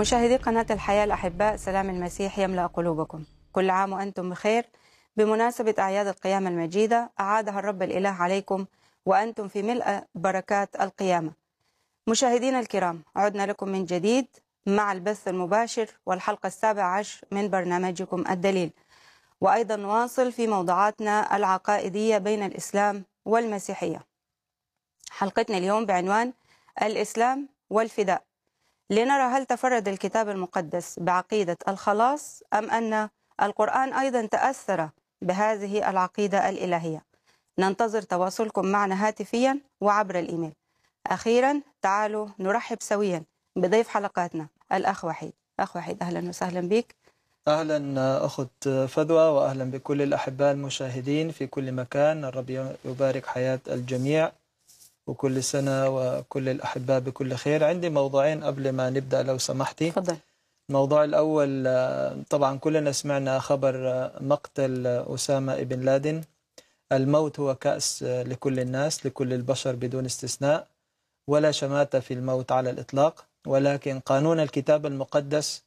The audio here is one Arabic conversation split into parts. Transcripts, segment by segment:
مشاهدي قناة الحياة الأحباء سلام المسيح يملأ قلوبكم كل عام وأنتم بخير بمناسبة أعياد القيامة المجيدة أعادها الرب الإله عليكم وأنتم في ملء بركات القيامة مشاهدينا الكرام عدنا لكم من جديد مع البث المباشر والحلقة السابعة عشر من برنامجكم الدليل وأيضا نواصل في موضوعاتنا العقائدية بين الإسلام والمسيحية حلقتنا اليوم بعنوان الإسلام والفداء لنرى هل تفرد الكتاب المقدس بعقيدة الخلاص أم أن القرآن أيضا تأثر بهذه العقيدة الإلهية ننتظر تواصلكم معنا هاتفيا وعبر الإيميل أخيرا تعالوا نرحب سويا بضيف حلقاتنا الأخ وحيد أخ وحيد أهلا وسهلا بك أهلا أخت فدوى وأهلا بكل الأحباء المشاهدين في كل مكان الرب يبارك حياة الجميع وكل سنة وكل الأحباء بكل خير عندي موضوعين قبل ما نبدأ لو سمحتي فضل. الموضوع الأول آه، طبعا كلنا سمعنا خبر آه، مقتل أسامة بن لادن الموت هو كأس آه، لكل الناس لكل البشر بدون استثناء ولا شماتة في الموت على الإطلاق ولكن قانون الكتاب المقدس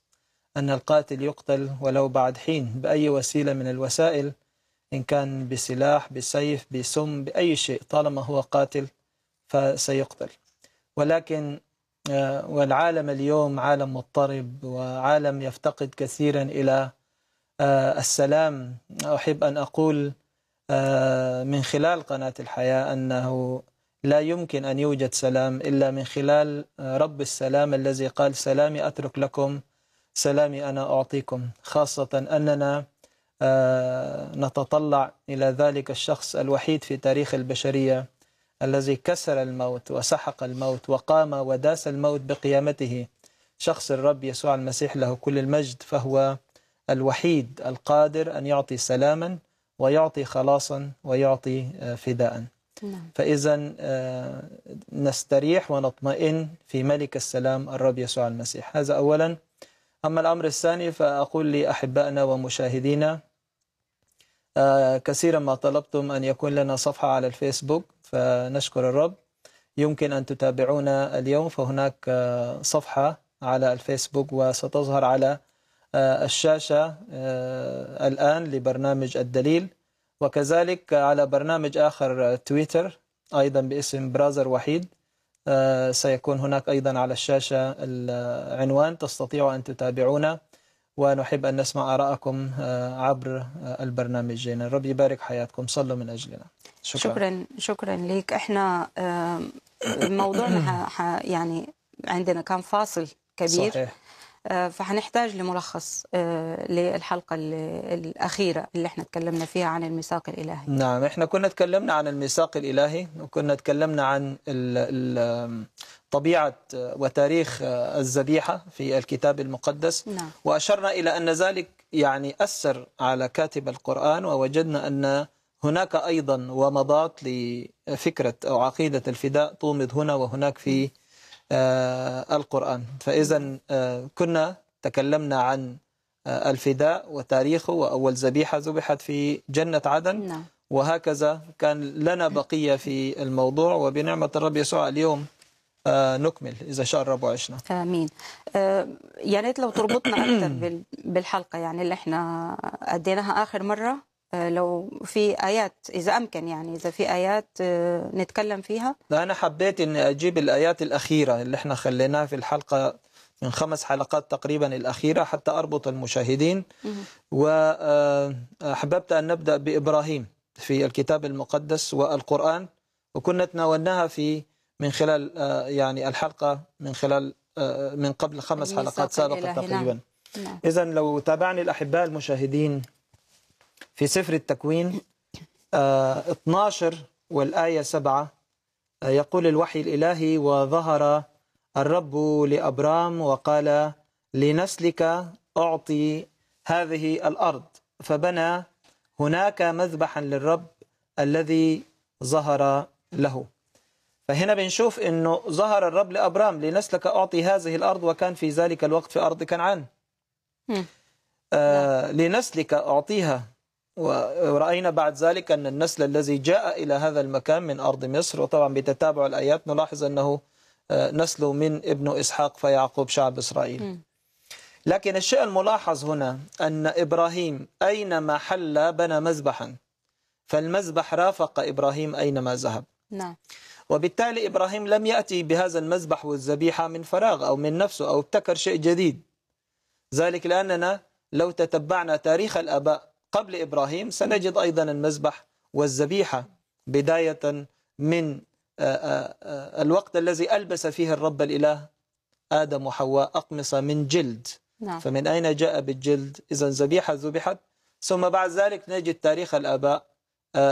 أن القاتل يقتل ولو بعد حين بأي وسيلة من الوسائل إن كان بسلاح بسيف بسم بأي شيء طالما هو قاتل فسيقبل ولكن آه، والعالم اليوم عالم مضطرب وعالم يفتقد كثيرا الى آه، السلام احب ان اقول آه، من خلال قناه الحياه انه لا يمكن ان يوجد سلام الا من خلال رب السلام الذي قال سلامي اترك لكم سلامي انا اعطيكم خاصه اننا نتطلع الى ذلك الشخص الوحيد في تاريخ البشريه الذي كسر الموت وسحق الموت وقام وداس الموت بقيامته شخص الرب يسوع المسيح له كل المجد فهو الوحيد القادر أن يعطي سلاما ويعطي خلاصا ويعطي آه، فداء نعم. فإذا آه، نستريح ونطمئن في ملك السلام الرب يسوع المسيح هذا أولا أما الأمر الثاني فأقول لأحبائنا ومشاهدينا آه، كثيرا ما طلبتم أن يكون لنا صفحة على الفيسبوك فنشكر الرب يمكن أن تتابعونا اليوم فهناك آه، صفحة على الفيسبوك وستظهر على آه، الشاشة الآن لبرنامج الدليل وكذلك على برنامج آخر تويتر أيضا باسم برازر وحيد سيكون هناك أيضا على الشاشة العنوان تستطيع أن تتابعونا ونحب أن نسمع آراءكم آه، عبر آه، البرنامج لنا ربي يبارك حياتكم صلوا من أجلنا شكرا شكرا, شكرا ليك احنا موضوعنا يعني عندنا كان فاصل كبير صحيح. آه، فهنحتاج لملخص آه، للحلقة الأخيرة اللي احنا تكلمنا فيها عن الميثاق الإلهي نعم احنا كنا تكلمنا عن الميثاق الإلهي وكنا تكلمنا عن طبيعة وتاريخ آه، الذبيحة في الكتاب المقدس نعم. وأشرنا إلى أن ذلك يعني أثر على كاتب القرآن ووجدنا أن هناك أيضا ومضات لفكرة أو عقيدة الفداء تومض هنا وهناك في آه، القرآن فإذا آه، كنا تكلمنا عن آه، الفداء وتاريخه وأول ذبيحة ذبحت في جنة عدن نعم. وهكذا كان لنا بقية في الموضوع وبنعمة الرب يسوع اليوم نكمل إذا شاء الرب وعشنا آمين يا ريت لو تربطنا أكثر بالحلقة يعني اللي احنا أديناها آخر مرة آه، لو في آيات إذا أمكن يعني إذا في آيات آه، نتكلم فيها أنا حبيت أن أجيب الآيات الأخيرة اللي احنا خليناها في الحلقة من خمس حلقات تقريبا الأخيرة حتى أربط المشاهدين واحببت آه، أن نبدأ بإبراهيم في الكتاب المقدس والقرآن وكنا تناولناها في من خلال يعني الحلقة من خلال من قبل خمس حلقات سابقة تقريبا نعم. إذا لو تابعني الأحباء المشاهدين في سفر التكوين 12 آه، والآية 7 آه، يقول الوحي الإلهي وظهر الرب لأبرام وقال لنسلك أعطي هذه الأرض فبنى هناك مذبحا للرب الذي ظهر له فهنا بنشوف أنه ظهر الرب لأبرام لنسلك أعطي هذه الأرض وكان في ذلك الوقت في أرض كنعان آه لنسلك أعطيها ورأينا بعد ذلك أن النسل الذي جاء إلى هذا المكان من أرض مصر وطبعا بتتابع الآيات نلاحظ أنه آه، نسله من ابن إسحاق فيعقوب شعب إسرائيل لكن الشيء الملاحظ هنا أن إبراهيم أينما حل بنى مذبحا فالمذبح رافق إبراهيم أينما ذهب نعم وبالتالي إبراهيم لم يأتي بهذا المذبح والذبيحة من فراغ أو من نفسه أو ابتكر شيء جديد ذلك لأننا لو تتبعنا تاريخ الآباء قبل إبراهيم سنجد أيضا المذبح والذبيحة بداية من آه، آه، آه، الوقت الذي ألبس فيه الرب الإله آدم وحواء أقمصة من جلد نعم. فمن أين جاء بالجلد إذا ذبيحة ذبحت ثم بعد ذلك نجد تاريخ الآباء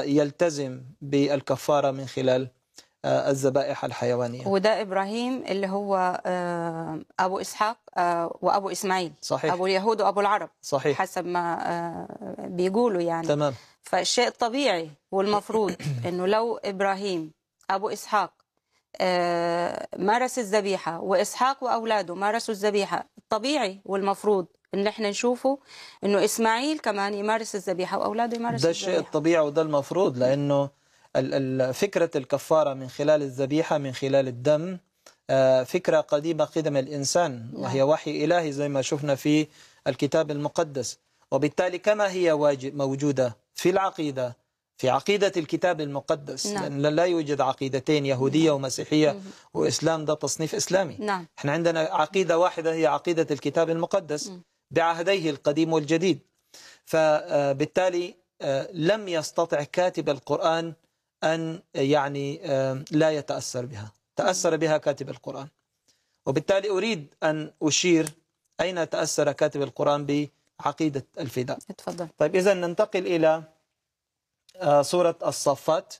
يلتزم بالكفارة من خلال آه، الذبائح الحيوانية وده إبراهيم اللي هو آه، أبو إسحاق آه، وأبو إسماعيل صحيح. أبو اليهود وأبو العرب صحيح. حسب ما بيقولوا يعني تمام فالشيء الطبيعي والمفروض أنه لو إبراهيم أبو إسحاق مارس الذبيحة وإسحاق وأولاده مارسوا الذبيحة الطبيعي والمفروض ان احنا نشوفه انه اسماعيل كمان يمارس الذبيحه واولاده يمارسوا الذبيحه ده الشيء الطبيعي وده المفروض لانه فكرة الكفارة من خلال الذبيحة من خلال الدم آه، فكرة قديمة قدم الإنسان نعم. وهي وحي إلهي زي ما شفنا في الكتاب المقدس وبالتالي كما هي واجب موجودة في العقيدة في عقيدة الكتاب المقدس نعم. لأن لا يوجد عقيدتين يهودية نعم. ومسيحية نعم. وإسلام ده تصنيف إسلامي نعم. احنا عندنا عقيدة واحدة هي عقيدة الكتاب المقدس نعم. بعهديه القديم والجديد فبالتالي آه، آه، لم يستطع كاتب القرآن أن يعني لا يتأثر بها تأثر بها كاتب القرآن وبالتالي أريد أن أشير أين تأثر كاتب القرآن بعقيدة الفداء اتفضل. طيب إذا ننتقل إلى آه، سورة الصفات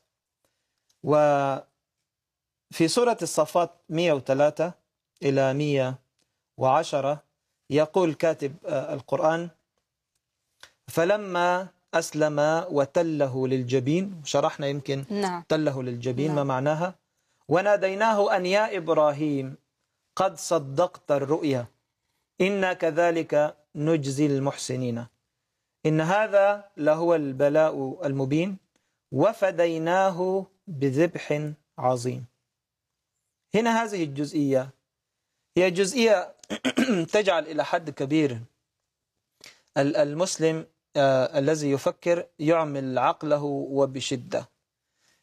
وفي سورة الصفات 103 إلى 110 يقول كاتب آه، القرآن فلما أسلم وتله للجبين شرحنا يمكن نعم. تله للجبين نعم. ما معناها وناديناه أن يا إبراهيم قد صدقت الرؤيا إنا كذلك نجزي المحسنين إن هذا لهو البلاء المبين وفديناه بذبح عظيم هنا هذه الجزئية هي جزئية تجعل إلى حد كبير المسلم آه، الذي يفكر يعمل عقله وبشدة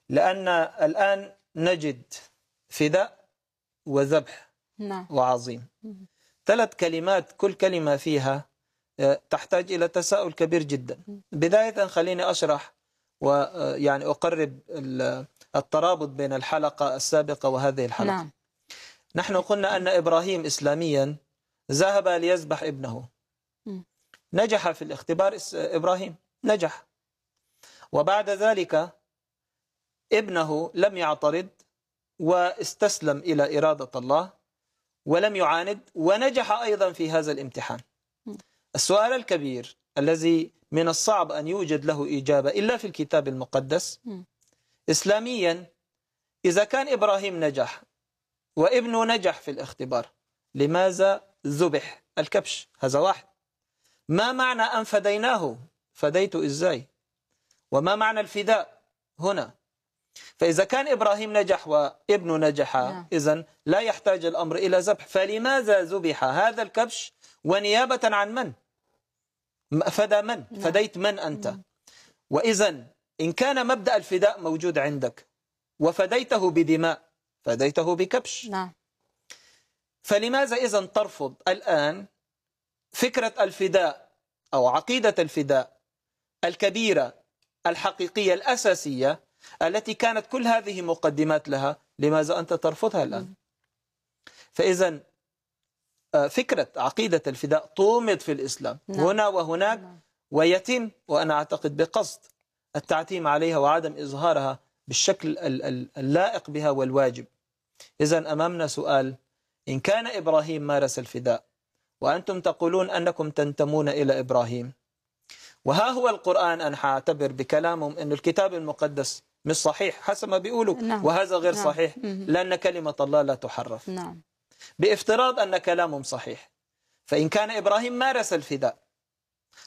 لأن الآن نجد فداء وذبح نعم. وعظيم ثلاث كلمات كل كلمة فيها آه، تحتاج إلى تساؤل كبير جدا بداية خليني أشرح ويعني آه، أقرب الترابط بين الحلقة السابقة وهذه الحلقة نعم. نحن قلنا أن إبراهيم إسلاميا ذهب ليذبح ابنه نجح في الاختبار إبراهيم نجح وبعد ذلك ابنه لم يعترض واستسلم إلى إرادة الله ولم يعاند ونجح أيضا في هذا الامتحان السؤال الكبير الذي من الصعب أن يوجد له إجابة إلا في الكتاب المقدس إسلاميا إذا كان إبراهيم نجح وابنه نجح في الاختبار لماذا ذبح الكبش هذا واحد ما معنى أن فديناه فديت إزاي وما معنى الفداء هنا فإذا كان إبراهيم نجح وابن نجح نعم. إذا لا يحتاج الأمر إلى ذبح فلماذا ذبح هذا الكبش ونيابة عن من فدى من نعم. فديت من أنت نعم. وإذا إن كان مبدأ الفداء موجود عندك وفديته بدماء فديته بكبش نعم فلماذا إذا ترفض الآن فكرة الفداء أو عقيدة الفداء الكبيرة الحقيقية الأساسية التي كانت كل هذه مقدمات لها لماذا أنت ترفضها الآن فإذا آه، فكرة عقيدة الفداء طومد في الإسلام نعم. هنا وهناك نعم. ويتم وأنا أعتقد بقصد التعتيم عليها وعدم إظهارها بالشكل اللائق بها والواجب إذا أمامنا سؤال إن كان إبراهيم مارس الفداء وأنتم تقولون أنكم تنتمون إلى إبراهيم وها هو القرآن أنا حاعتبر بكلامهم أن الكتاب المقدس مش صحيح حسب ما بيقولوا نعم. وهذا غير نعم. صحيح لأن كلمة الله لا تحرف نعم. بافتراض أن كلامهم صحيح فإن كان إبراهيم مارس الفداء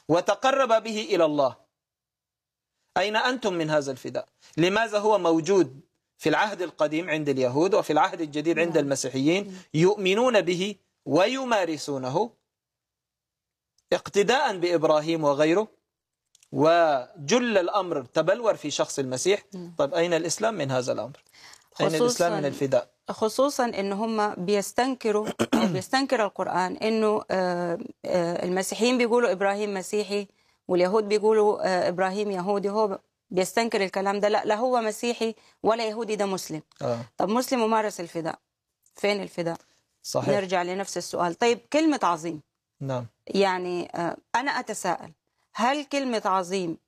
وتقرب به إلى الله أين أنتم من هذا الفداء لماذا هو موجود في العهد القديم عند اليهود وفي العهد الجديد عند نعم. المسيحيين يؤمنون به ويمارسونه اقتداء بإبراهيم وغيره وجل الأمر تبلور في شخص المسيح طيب أين الإسلام من هذا الأمر أين الإسلام من الفداء خصوصا ان هم بيستنكروا او بيستنكر القران انه آه، آه، المسيحيين بيقولوا ابراهيم مسيحي واليهود بيقولوا آه، ابراهيم يهودي هو بيستنكر الكلام ده لا لا هو مسيحي ولا يهودي ده مسلم آه. طب مسلم ممارس الفداء فين الفداء صحيح نرجع لنفس السؤال طيب كلمة عظيم نعم يعني آه، أنا أتساءل هل كلمة عظيم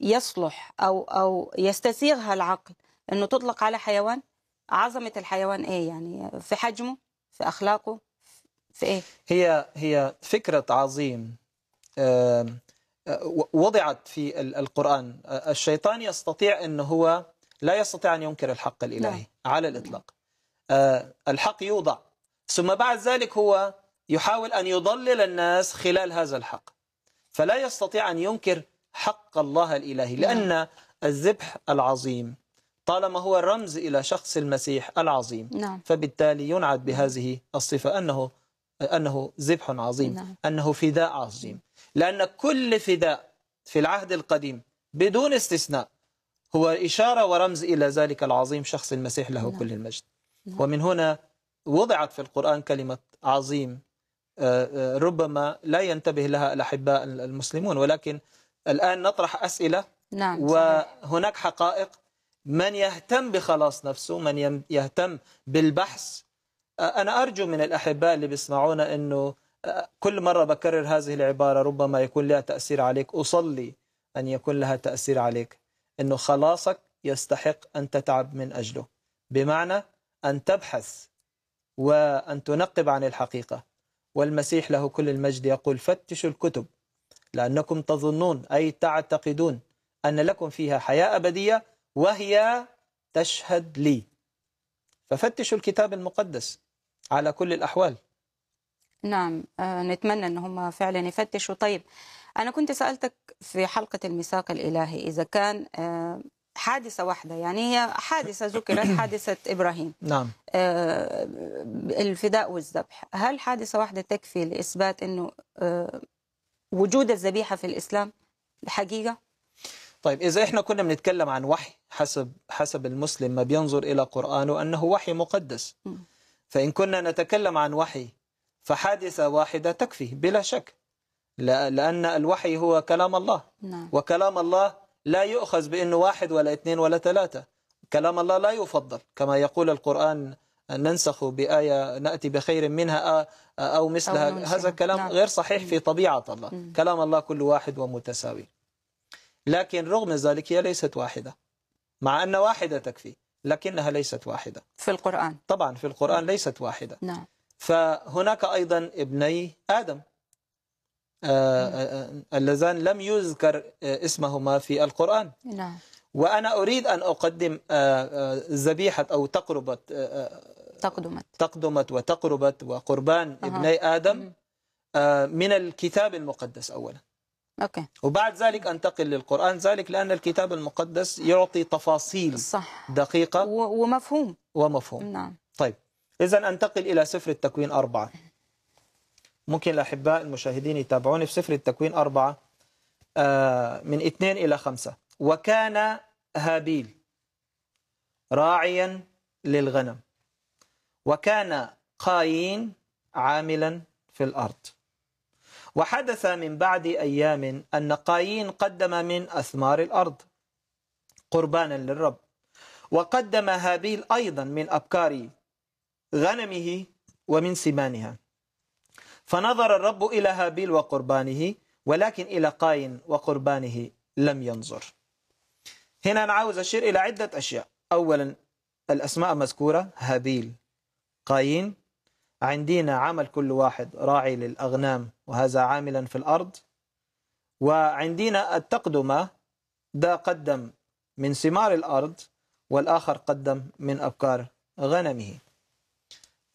يصلح أو أو يستسيغها العقل إنه تطلق على حيوان عظمة الحيوان إيه يعني في حجمه في أخلاقه في إيه هي هي فكرة عظيم آه، وضعت في القرآن آه، الشيطان يستطيع أنه هو لا يستطيع أن ينكر الحق الإلهي نعم. على الإطلاق الحق يوضع ثم بعد ذلك هو يحاول أن يضلل الناس خلال هذا الحق فلا يستطيع أن ينكر حق الله الإلهي نعم. لأن الذبح العظيم طالما هو رمز إلى شخص المسيح العظيم نعم. فبالتالي ينعد بهذه الصفة أنه أنه ذبح عظيم نعم. أنه فداء عظيم لأن كل فداء في العهد القديم بدون استثناء هو إشارة ورمز إلى ذلك العظيم شخص المسيح له نعم. كل المجد نعم. ومن هنا وضعت في القرآن كلمة عظيم آه، آه، ربما لا ينتبه لها الأحباء المسلمون ولكن الآن نطرح أسئلة نعم. وهناك حقائق من يهتم بخلاص نفسه من يهتم بالبحث آه، أنا أرجو من الأحباء اللي بيسمعونا أنه كل مرة بكرر هذه العبارة ربما يكون لها تأثير عليك أصلي أن يكون لها تأثير عليك أنه خلاصك يستحق أن تتعب من أجله بمعنى أن تبحث وأن تنقب عن الحقيقة والمسيح له كل المجد يقول فتشوا الكتب لأنكم تظنون أي تعتقدون أن لكم فيها حياة أبدية وهي تشهد لي ففتشوا الكتاب المقدس على كل الأحوال نعم آه، نتمنى أن هم فعلا يفتشوا طيب أنا كنت سألتك في حلقة الميثاق الإلهي إذا كان آه، حادثة واحدة يعني هي حادثة ذكرت حادثة إبراهيم نعم آه الفداء والذبح هل حادثة واحدة تكفي لإثبات أنه آه وجود الذبيحة في الإسلام حقيقة؟ طيب إذا إحنا كنا بنتكلم عن وحي حسب حسب المسلم ما بينظر إلى قرآنه أنه وحي مقدس فإن كنا نتكلم عن وحي فحادثة واحدة تكفي بلا شك لأن الوحي هو كلام الله نعم. وكلام الله لا يؤخذ بأنه واحد ولا اثنين ولا ثلاثة كلام الله لا يفضل كما يقول القرآن ننسخ بآية نأتي بخير منها آه، آه، أو مثلها أو هذا كلام نعم. غير صحيح في طبيعة الله كلام الله كل واحد ومتساوي لكن رغم ذلك هي ليست واحدة مع أن واحدة تكفي لكنها ليست واحدة في القرآن طبعا في القرآن ليست واحدة نعم. فهناك أيضا ابني آدم آه، آه، آه، اللذان لم يذكر اسمهما في القرآن نعم وأنا أريد أن أقدم ذبيحة أو تقربة تقدمت تقدمت وتقربت وقربان أه. ابني آدم من الكتاب المقدس أولا أوكي. وبعد ذلك أنتقل للقرآن ذلك لأن الكتاب المقدس يعطي تفاصيل صح. دقيقة و... ومفهوم ومفهوم نعم طيب إذا أنتقل إلى سفر التكوين أربعة ممكن الأحباء المشاهدين يتابعوني في سفر التكوين أربعة آه، من اثنين إلى خمسة وكان هابيل راعيا للغنم وكان قايين عاملا في الأرض وحدث من بعد أيام أن قايين قدم من أثمار الأرض قربانا للرب وقدم هابيل أيضا من أبكار غنمه ومن سمانها فنظر الرب إلى هابيل وقربانه ولكن إلى قاين وقربانه لم ينظر هنا أنا عاوز أشير إلى عدة أشياء أولا الأسماء مذكورة هابيل قايين عندنا عمل كل واحد راعي للأغنام وهذا عاملا في الأرض وعندنا التقدمة ده قدم من ثمار الأرض والآخر قدم من أبكار غنمه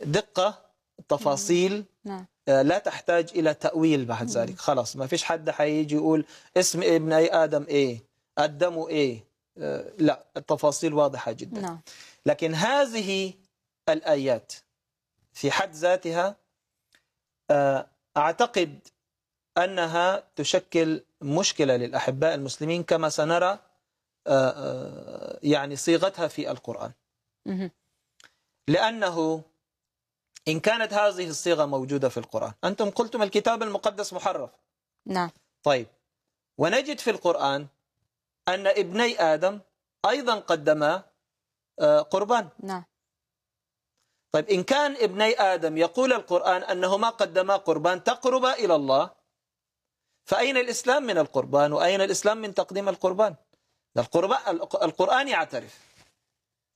دقة تفاصيل نعم. آه، لا تحتاج الى تاويل بعد ذلك خلاص ما فيش حد حيجي يقول اسم ابن اي ادم ايه الدم ايه لا التفاصيل واضحه جدا نعم. لكن هذه الايات في حد ذاتها آه، اعتقد انها تشكل مشكله للاحباء المسلمين كما سنرى آه، يعني صيغتها في القران لانه إن كانت هذه الصيغة موجودة في القرآن أنتم قلتم الكتاب المقدس محرف نعم طيب ونجد في القرآن أن ابني آدم أيضا قدما آه، قربان نعم طيب إن كان ابني آدم يقول القرآن أنهما قدما قربان تقربا إلى الله فأين الإسلام من القربان وأين الإسلام من تقديم القربان القرآن يعترف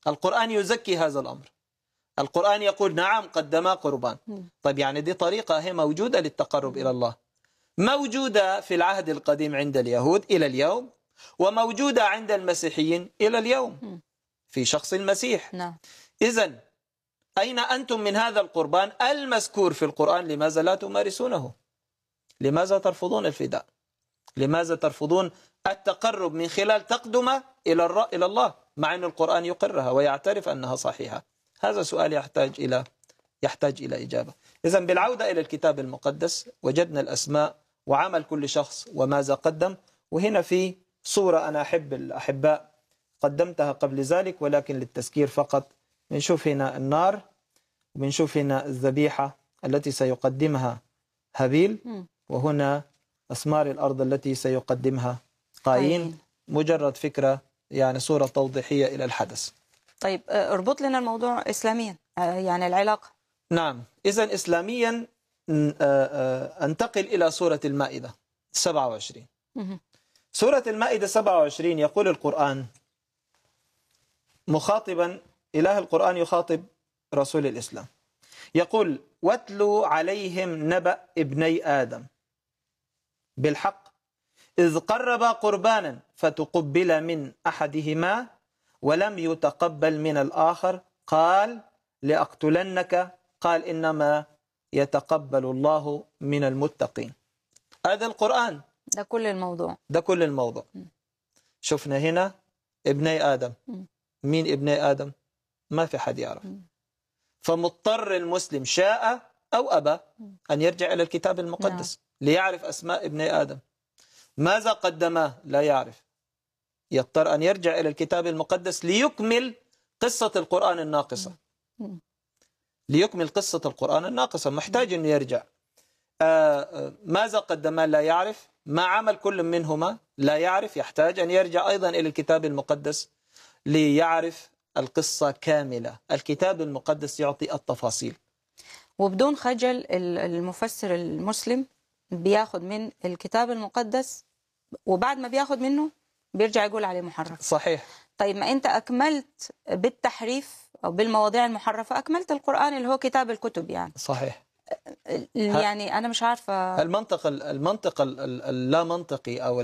القرآن يزكي هذا الأمر القرآن يقول نعم قدما قربان طيب يعني دي طريقة هي موجودة للتقرب إلى الله موجودة في العهد القديم عند اليهود إلى اليوم وموجودة عند المسيحيين إلى اليوم في شخص المسيح نعم. إذا أين أنتم من هذا القربان المذكور في القرآن لماذا لا تمارسونه لماذا ترفضون الفداء لماذا ترفضون التقرب من خلال تقدمة إلى الله مع أن القرآن يقرها ويعترف أنها صحيحة هذا سؤال يحتاج إلى يحتاج إلى إجابة إذا بالعودة إلى الكتاب المقدس وجدنا الأسماء وعمل كل شخص وماذا قدم وهنا في صورة أنا أحب الأحباء قدمتها قبل ذلك ولكن للتذكير فقط بنشوف هنا النار وبنشوف هنا الذبيحة التي سيقدمها هابيل وهنا أثمار الأرض التي سيقدمها قايين مجرد فكرة يعني صورة توضيحية إلى الحدث طيب آه، اربط لنا الموضوع إسلاميا آه، يعني العلاقة نعم إذا إسلاميا آه، أنتقل إلى سورة المائدة 27 سورة المائدة 27 يقول القرآن مخاطبا إله القرآن يخاطب رسول الإسلام يقول واتلو عليهم نبأ ابني آدم بالحق إذ قربا قربانا فتقبل من أحدهما ولم يتقبل من الآخر قال لأقتلنك قال إنما يتقبل الله من المتقين هذا القرآن ده كل الموضوع ده كل الموضوع شفنا هنا ابني آدم مين ابني آدم ما في حد يعرف فمضطر المسلم شاء أو أبى أن يرجع إلى الكتاب المقدس نعم. ليعرف أسماء ابني آدم ماذا قدماه لا يعرف يضطر أن يرجع إلى الكتاب المقدس ليكمل قصة القرآن الناقصة ليكمل قصة القرآن الناقصة محتاج أنه يرجع آه، آه، ماذا قدما لا يعرف ما عمل كل منهما لا يعرف يحتاج أن يرجع أيضا إلى الكتاب المقدس ليعرف القصة كاملة الكتاب المقدس يعطي التفاصيل وبدون خجل المفسر المسلم بياخد من الكتاب المقدس وبعد ما بياخد منه بيرجع يقول عليه محرف صحيح طيب ما انت اكملت بالتحريف او بالمواضيع المحرفه اكملت القران اللي هو كتاب الكتب يعني صحيح يعني انا مش عارفه المنطق المنطق اللا منطقي او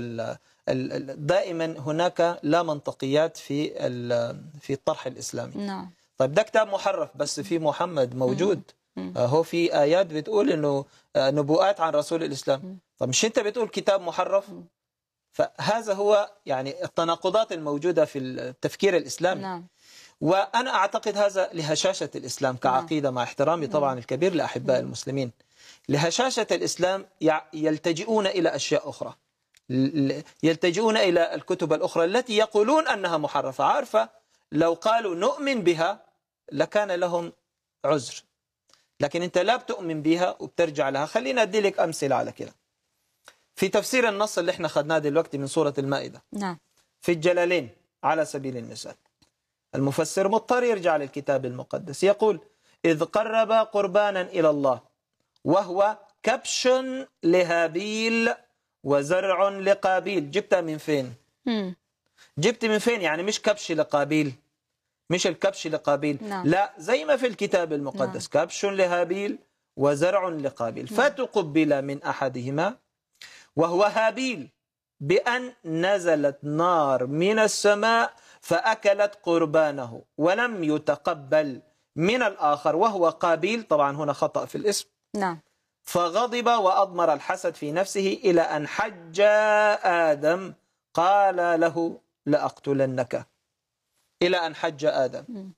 دائما هناك لا منطقيات في في الطرح الاسلامي نعم طيب ده كتاب محرف بس في محمد موجود آه، هو في ايات بتقول انه آه، نبوءات عن رسول الاسلام طب مش انت بتقول كتاب محرف فهذا هو يعني التناقضات الموجودة في التفكير الإسلامي نعم. وأنا أعتقد هذا لهشاشة الإسلام نعم. كعقيدة مع احترامي نعم. طبعا الكبير لأحباء نعم. المسلمين لهشاشة الإسلام يلتجئون إلى أشياء أخرى يلتجئون إلى الكتب الأخرى التي يقولون أنها محرفة عارفة لو قالوا نؤمن بها لكان لهم عذر لكن أنت لا بتؤمن بها وبترجع لها خلينا أدي لك أمثلة على كده في تفسير النص اللي احنا خدناه دلوقتي من سورة المائدة نعم في الجلالين على سبيل المثال المفسر مضطر يرجع للكتاب المقدس يقول إذ قرب قربانا إلى الله وهو كبش لهابيل وزرع لقابيل جبتها من فين؟ جبت من فين يعني مش كبش لقابيل مش الكبش لقابيل نعم. لا زي ما في الكتاب المقدس نعم. كبش لهابيل وزرع لقابيل نعم. فتقبل من أحدهما وهو هابيل بأن نزلت نار من السماء فأكلت قربانه ولم يتقبل من الآخر وهو قابيل طبعا هنا خطأ في الاسم نعم فغضب وأضمر الحسد في نفسه إلى أن حج آدم قال له لأقتلنك إلى أن حج آدم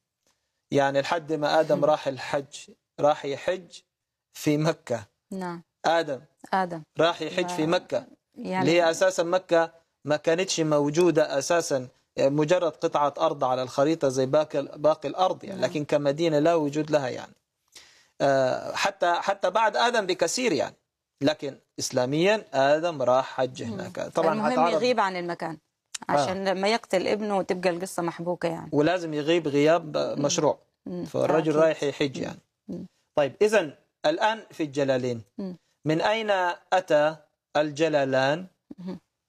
يعني لحد ما آدم راح الحج راح يحج في مكة نعم آدم آدم راح يحج في مكة يعني اللي هي أساسا مكة ما كانتش موجودة أساسا يعني مجرد قطعة أرض على الخريطة زي باقي باقي الأرض يعني نعم. لكن كمدينة لا وجود لها يعني آه، حتى حتى بعد آدم بكثير يعني لكن إسلاميا آدم راح حج هناك طبعا المهم يغيب عن المكان عشان آه. لما يقتل ابنه تبقى القصة محبوكة يعني ولازم يغيب غياب مشروع فالرجل رايح يحج يعني طيب إذا الآن في الجلالين مم. من أين أتى الجلالان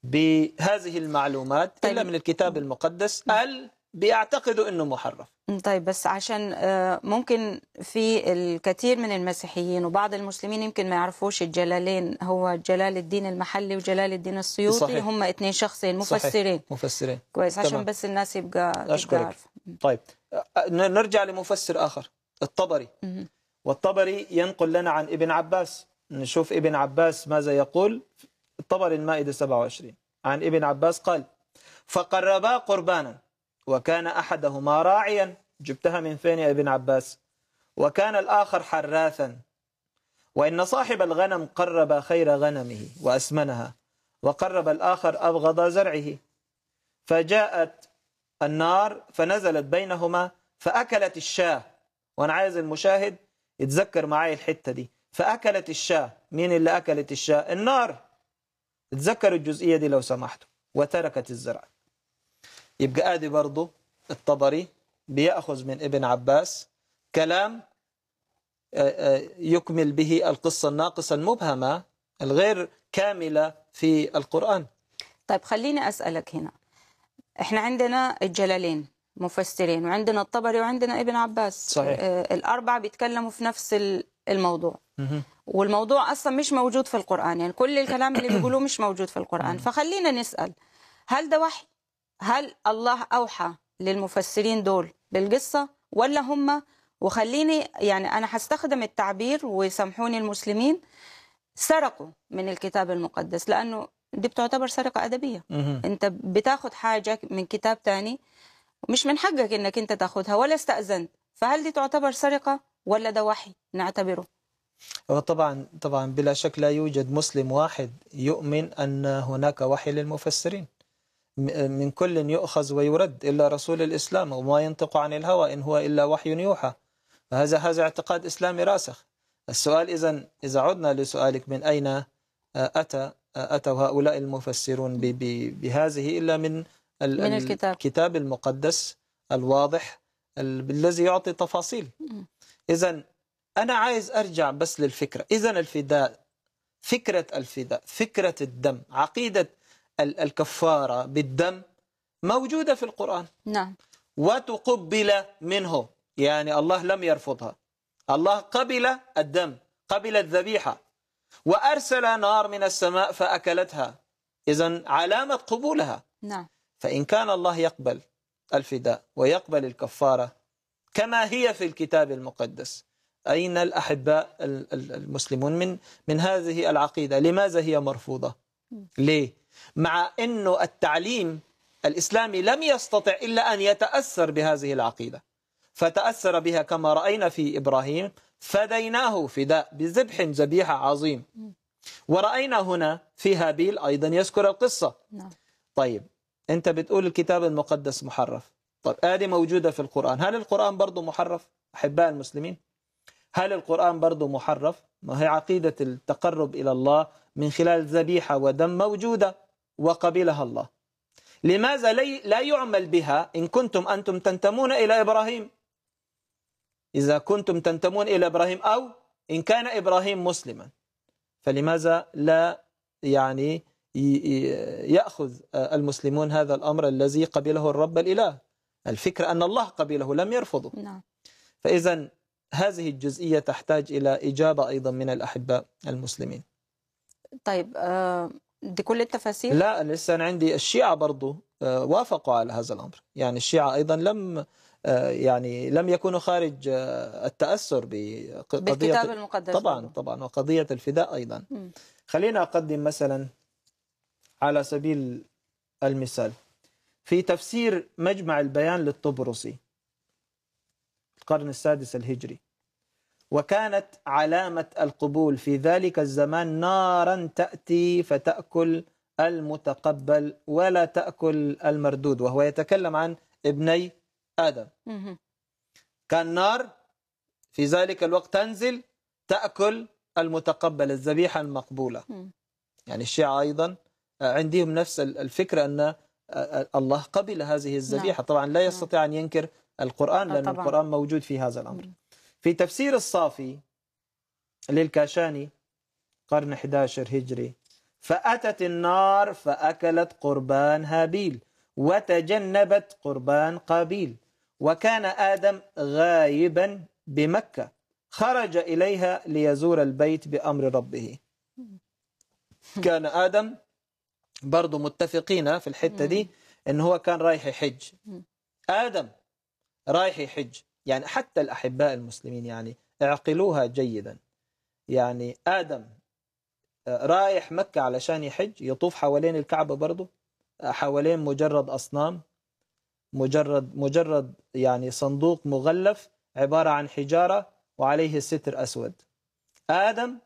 بهذه المعلومات طيب. إلا من الكتاب المقدس هل بيعتقدوا أنه محرف طيب بس عشان آه، ممكن في الكثير من المسيحيين وبعض المسلمين يمكن ما يعرفوش الجلالين هو جلال الدين المحلي وجلال الدين السيوطي هم اثنين شخصين مفسرين صحيح. مفسرين كويس تمام. عشان بس الناس يبقى أشكرك طيب آه، نرجع لمفسر آخر الطبري والطبري ينقل لنا عن ابن عباس نشوف ابن عباس ماذا يقول الطبر المائدة 27 عن ابن عباس قال فقربا قربانا وكان أحدهما راعيا جبتها من فين يا ابن عباس وكان الآخر حراثا وإن صاحب الغنم قرب خير غنمه وأسمنها وقرب الآخر أبغض زرعه فجاءت النار فنزلت بينهما فأكلت الشاه وأنا عايز المشاهد يتذكر معي الحتة دي فأكلت الشاة مين اللي أكلت الشاة النار تذكر الجزئية دي لو سمحتوا وتركت الزرع يبقى آدي برضه الطبري بيأخذ من ابن عباس كلام آه، آه، يكمل به القصة الناقصة المبهمة الغير كاملة في القرآن طيب خليني أسألك هنا احنا عندنا الجلالين مفسرين وعندنا الطبري وعندنا ابن عباس صحيح. آه، الأربعة بيتكلموا في نفس الموضوع والموضوع اصلا مش موجود في القران يعني كل الكلام اللي بيقولوه مش موجود في القران فخلينا نسال هل ده وحي هل الله اوحى للمفسرين دول بالقصه ولا هم وخليني يعني انا هستخدم التعبير وسامحوني المسلمين سرقوا من الكتاب المقدس لانه دي بتعتبر سرقه ادبيه انت بتاخد حاجه من كتاب تاني مش من حقك انك انت تاخدها ولا استاذنت فهل دي تعتبر سرقه ولا ده وحي نعتبره وطبعا طبعا بلا شك لا يوجد مسلم واحد يؤمن أن هناك وحي للمفسرين من كل يؤخذ ويرد إلا رسول الإسلام وما ينطق عن الهوى إن هو إلا وحي يوحى فهذا هذا اعتقاد إسلامي راسخ السؤال إذا إذا عدنا لسؤالك من أين آه، أتى آه، أتوا هؤلاء المفسرون بهذه إلا من من الكتاب الكتاب المقدس الواضح الذي يعطي تفاصيل إذا أنا عايز أرجع بس للفكرة إذا الفداء فكرة الفداء فكرة الدم عقيدة الكفارة بالدم موجودة في القرآن نعم وتقبل منه يعني الله لم يرفضها الله قبل الدم قبل الذبيحة وأرسل نار من السماء فأكلتها إذا علامة قبولها نعم فإن كان الله يقبل الفداء ويقبل الكفارة كما هي في الكتاب المقدس أين الأحباء المسلمون من من هذه العقيدة لماذا هي مرفوضة ليه مع أنه التعليم الإسلامي لم يستطع إلا أن يتأثر بهذه العقيدة فتأثر بها كما رأينا في إبراهيم فديناه فداء بذبح ذبيحة عظيم ورأينا هنا في هابيل أيضا يذكر القصة نعم. طيب أنت بتقول الكتاب المقدس محرف طب آدي موجودة في القرآن هل القرآن برضو محرف أحباء المسلمين هل القرآن برضه محرف؟ ما هي عقيدة التقرب إلى الله من خلال ذبيحة ودم موجودة وقبلها الله لماذا لا يعمل بها إن كنتم أنتم تنتمون إلى إبراهيم إذا كنتم تنتمون إلى إبراهيم أو إن كان إبراهيم مسلما فلماذا لا يعني يأخذ المسلمون هذا الأمر الذي قبله الرب الإله الفكرة أن الله قبله لم يرفضه نعم. فإذا هذه الجزئية تحتاج إلى إجابة أيضا من الأحباء المسلمين طيب دي آه، كل التفاسير؟ لا لسه أنا عندي الشيعة برضو آه، وافقوا على هذا الأمر يعني الشيعة أيضا لم آه، يعني لم يكونوا خارج التأثر بقضية بالكتاب المقدس طبعا طبعا وقضية الفداء أيضا خلينا أقدم مثلا على سبيل المثال في تفسير مجمع البيان للطبرسي القرن السادس الهجري وكانت علامة القبول في ذلك الزمان نارا تأتي فتأكل المتقبل ولا تأكل المردود وهو يتكلم عن ابني آدم كان نار في ذلك الوقت تنزل تأكل المتقبل الذبيحة المقبولة يعني الشيعة أيضا آه، عندهم نفس الفكرة أن آه، آه، الله قبل هذه الذبيحة نعم. طبعا لا نعم. يستطيع أن ينكر القرآن آه، لأن طبعا. القرآن موجود في هذا الأمر في تفسير الصافي للكاشاني قرن 11 هجري فأتت النار فأكلت قربان هابيل وتجنبت قربان قابيل وكان آدم غايبا بمكة خرج إليها ليزور البيت بأمر ربه كان آدم برضو متفقين في الحتة دي إن هو كان رايح يحج آدم رايح يحج يعني حتى الأحباء المسلمين يعني اعقلوها جيدا يعني آدم آه، رايح مكة علشان يحج يطوف حوالين الكعبة برضه آه، حوالين مجرد أصنام مجرد مجرد يعني صندوق مغلف عبارة عن حجارة وعليه ستر أسود آدم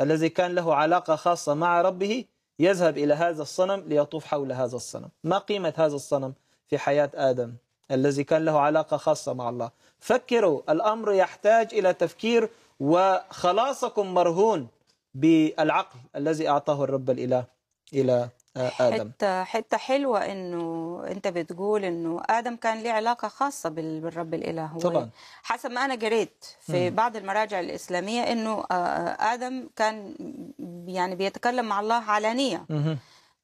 الذي كان له علاقة خاصة مع ربه يذهب إلى هذا الصنم ليطوف حول هذا الصنم ما قيمة هذا الصنم في حياة آدم الذي كان له علاقة خاصة مع الله فكروا الأمر يحتاج إلى تفكير وخلاصكم مرهون بالعقل الذي أعطاه الرب الإله إلى آدم حتة, حتة حلوة أنه أنت بتقول أنه آدم كان له علاقة خاصة بالرب الإله طبعا حسب ما أنا قريت في م. بعض المراجع الإسلامية أنه آه، آه، آدم كان يعني بيتكلم مع الله علانية م.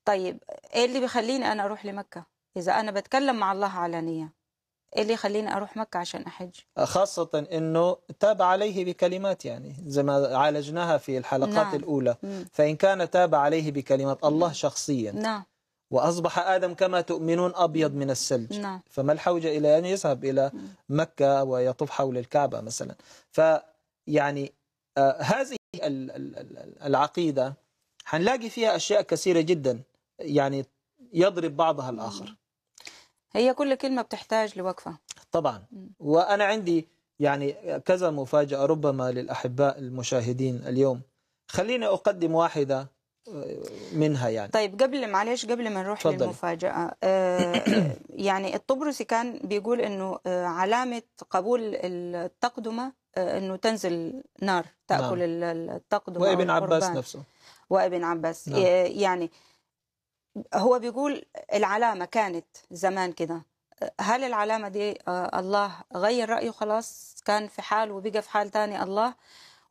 طيب إيه اللي بيخليني أنا أروح لمكة إذا أنا بتكلم مع الله علانية ايه اللي يخليني اروح مكه عشان احج؟ آه، خاصه انه تاب عليه بكلمات يعني زي ما عالجناها في الحلقات نعم. الاولى مم. فان كان تاب عليه بكلمات الله شخصيا نعم وأصبح آدم كما تؤمنون أبيض من الثلج نعم. فما الحوجة إلى أن يذهب إلى مكة ويطوف حول الكعبة مثلا فيعني آه هذه العقيدة حنلاقي فيها أشياء كثيرة جدا يعني يضرب بعضها الآخر هي كل كلمة بتحتاج لوقفة طبعا وأنا عندي يعني كذا مفاجأة ربما للأحباء المشاهدين اليوم خليني أقدم واحدة آه، منها يعني طيب قبل معلش قبل ما نروح فضل. للمفاجأة آه يعني الطبرسي كان بيقول أنه آه، علامة قبول التقدمة آه، أنه تنزل نار تأكل نعم. التقدمة وابن عباس نفسه وابن عباس نعم. يعني هو بيقول العلامة كانت زمان كده هل العلامة دي آه، الله غير رأيه خلاص كان في حال وبقى في حال تاني الله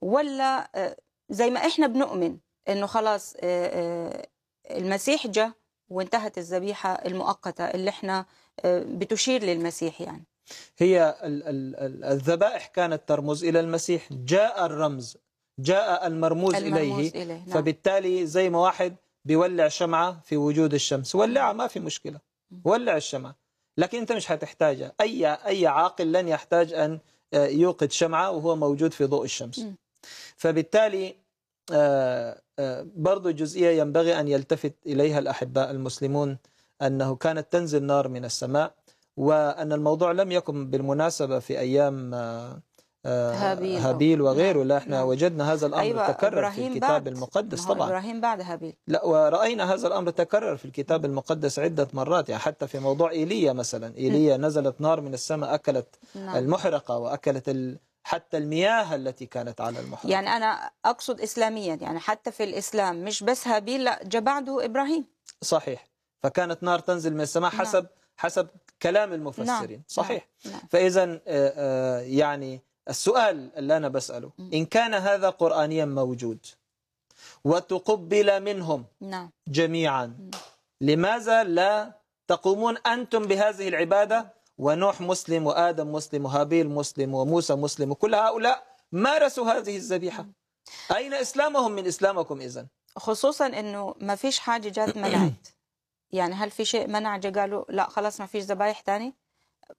ولا آه، زي ما احنا بنؤمن انه خلاص آه، المسيح جاء وانتهت الذبيحة المؤقتة اللي احنا بتشير للمسيح يعني هي الذبائح كانت ترمز إلى المسيح جاء الرمز جاء المرموز, المرموز إليه, إليه. نعم. فبالتالي زي ما واحد بيولع شمعة في وجود الشمس ولعها ما في مشكلة ولع الشمعة لكن أنت مش هتحتاجها أي أي عاقل لن يحتاج أن آه، يوقد شمعة وهو موجود في ضوء الشمس فبالتالي آه، آه، برضو جزئية ينبغي أن يلتفت إليها الأحباء المسلمون أنه كانت تنزل نار من السماء وأن الموضوع لم يكن بالمناسبة في أيام هابيل, هابيل وغيره نعم، لا احنا نعم. وجدنا هذا الامر أيوة تكرر في الكتاب بعد المقدس نعم، طبعا ابراهيم بعد هابيل لا وراينا هذا الامر تكرر في الكتاب المقدس عده مرات يعني حتى في موضوع ايليا مثلا ايليا نزلت نار من السماء اكلت نعم. المحرقه واكلت ال... حتى المياه التي كانت على المحرقه يعني انا اقصد اسلاميا يعني حتى في الاسلام مش بس هابيل لا جاء بعده ابراهيم صحيح فكانت نار تنزل من السماء حسب نعم. حسب كلام المفسرين نعم. صحيح نعم. فاذا آه، آه، يعني السؤال اللي أنا بسأله إن كان هذا قرآنيا موجود وتقبل منهم نعم. جميعا لماذا لا تقومون أنتم بهذه العبادة ونوح مسلم وآدم مسلم وهابيل مسلم وموسى مسلم وكل هؤلاء مارسوا هذه الذبيحة أين إسلامهم من إسلامكم إذن خصوصا أنه ما فيش حاجة جات منعت يعني هل في شيء منع قالوا لا خلاص ما فيش ذبايح ثاني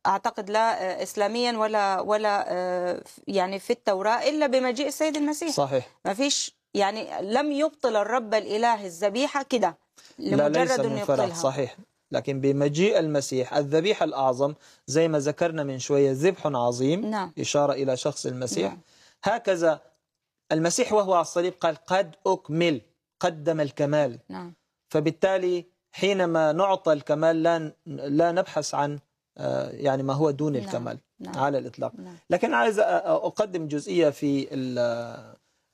اعتقد لا آه، اسلاميا ولا ولا آه، يعني في التوراه الا بمجيء السيد المسيح صحيح ما فيش يعني لم يبطل الرب الاله الذبيحه كده لمجرد انه يبطلها صحيح لكن بمجيء المسيح الذبيحة الأعظم زي ما ذكرنا من شوية ذبح عظيم نعم. إشارة إلى شخص المسيح نعم. هكذا المسيح وهو على الصليب قال قد أكمل قدم الكمال نعم. فبالتالي حينما نعطى الكمال لا لا نبحث عن آه، يعني ما هو دون نعم، الكمال نعم. على الإطلاق نعم. لكن عايز أقدم جزئية في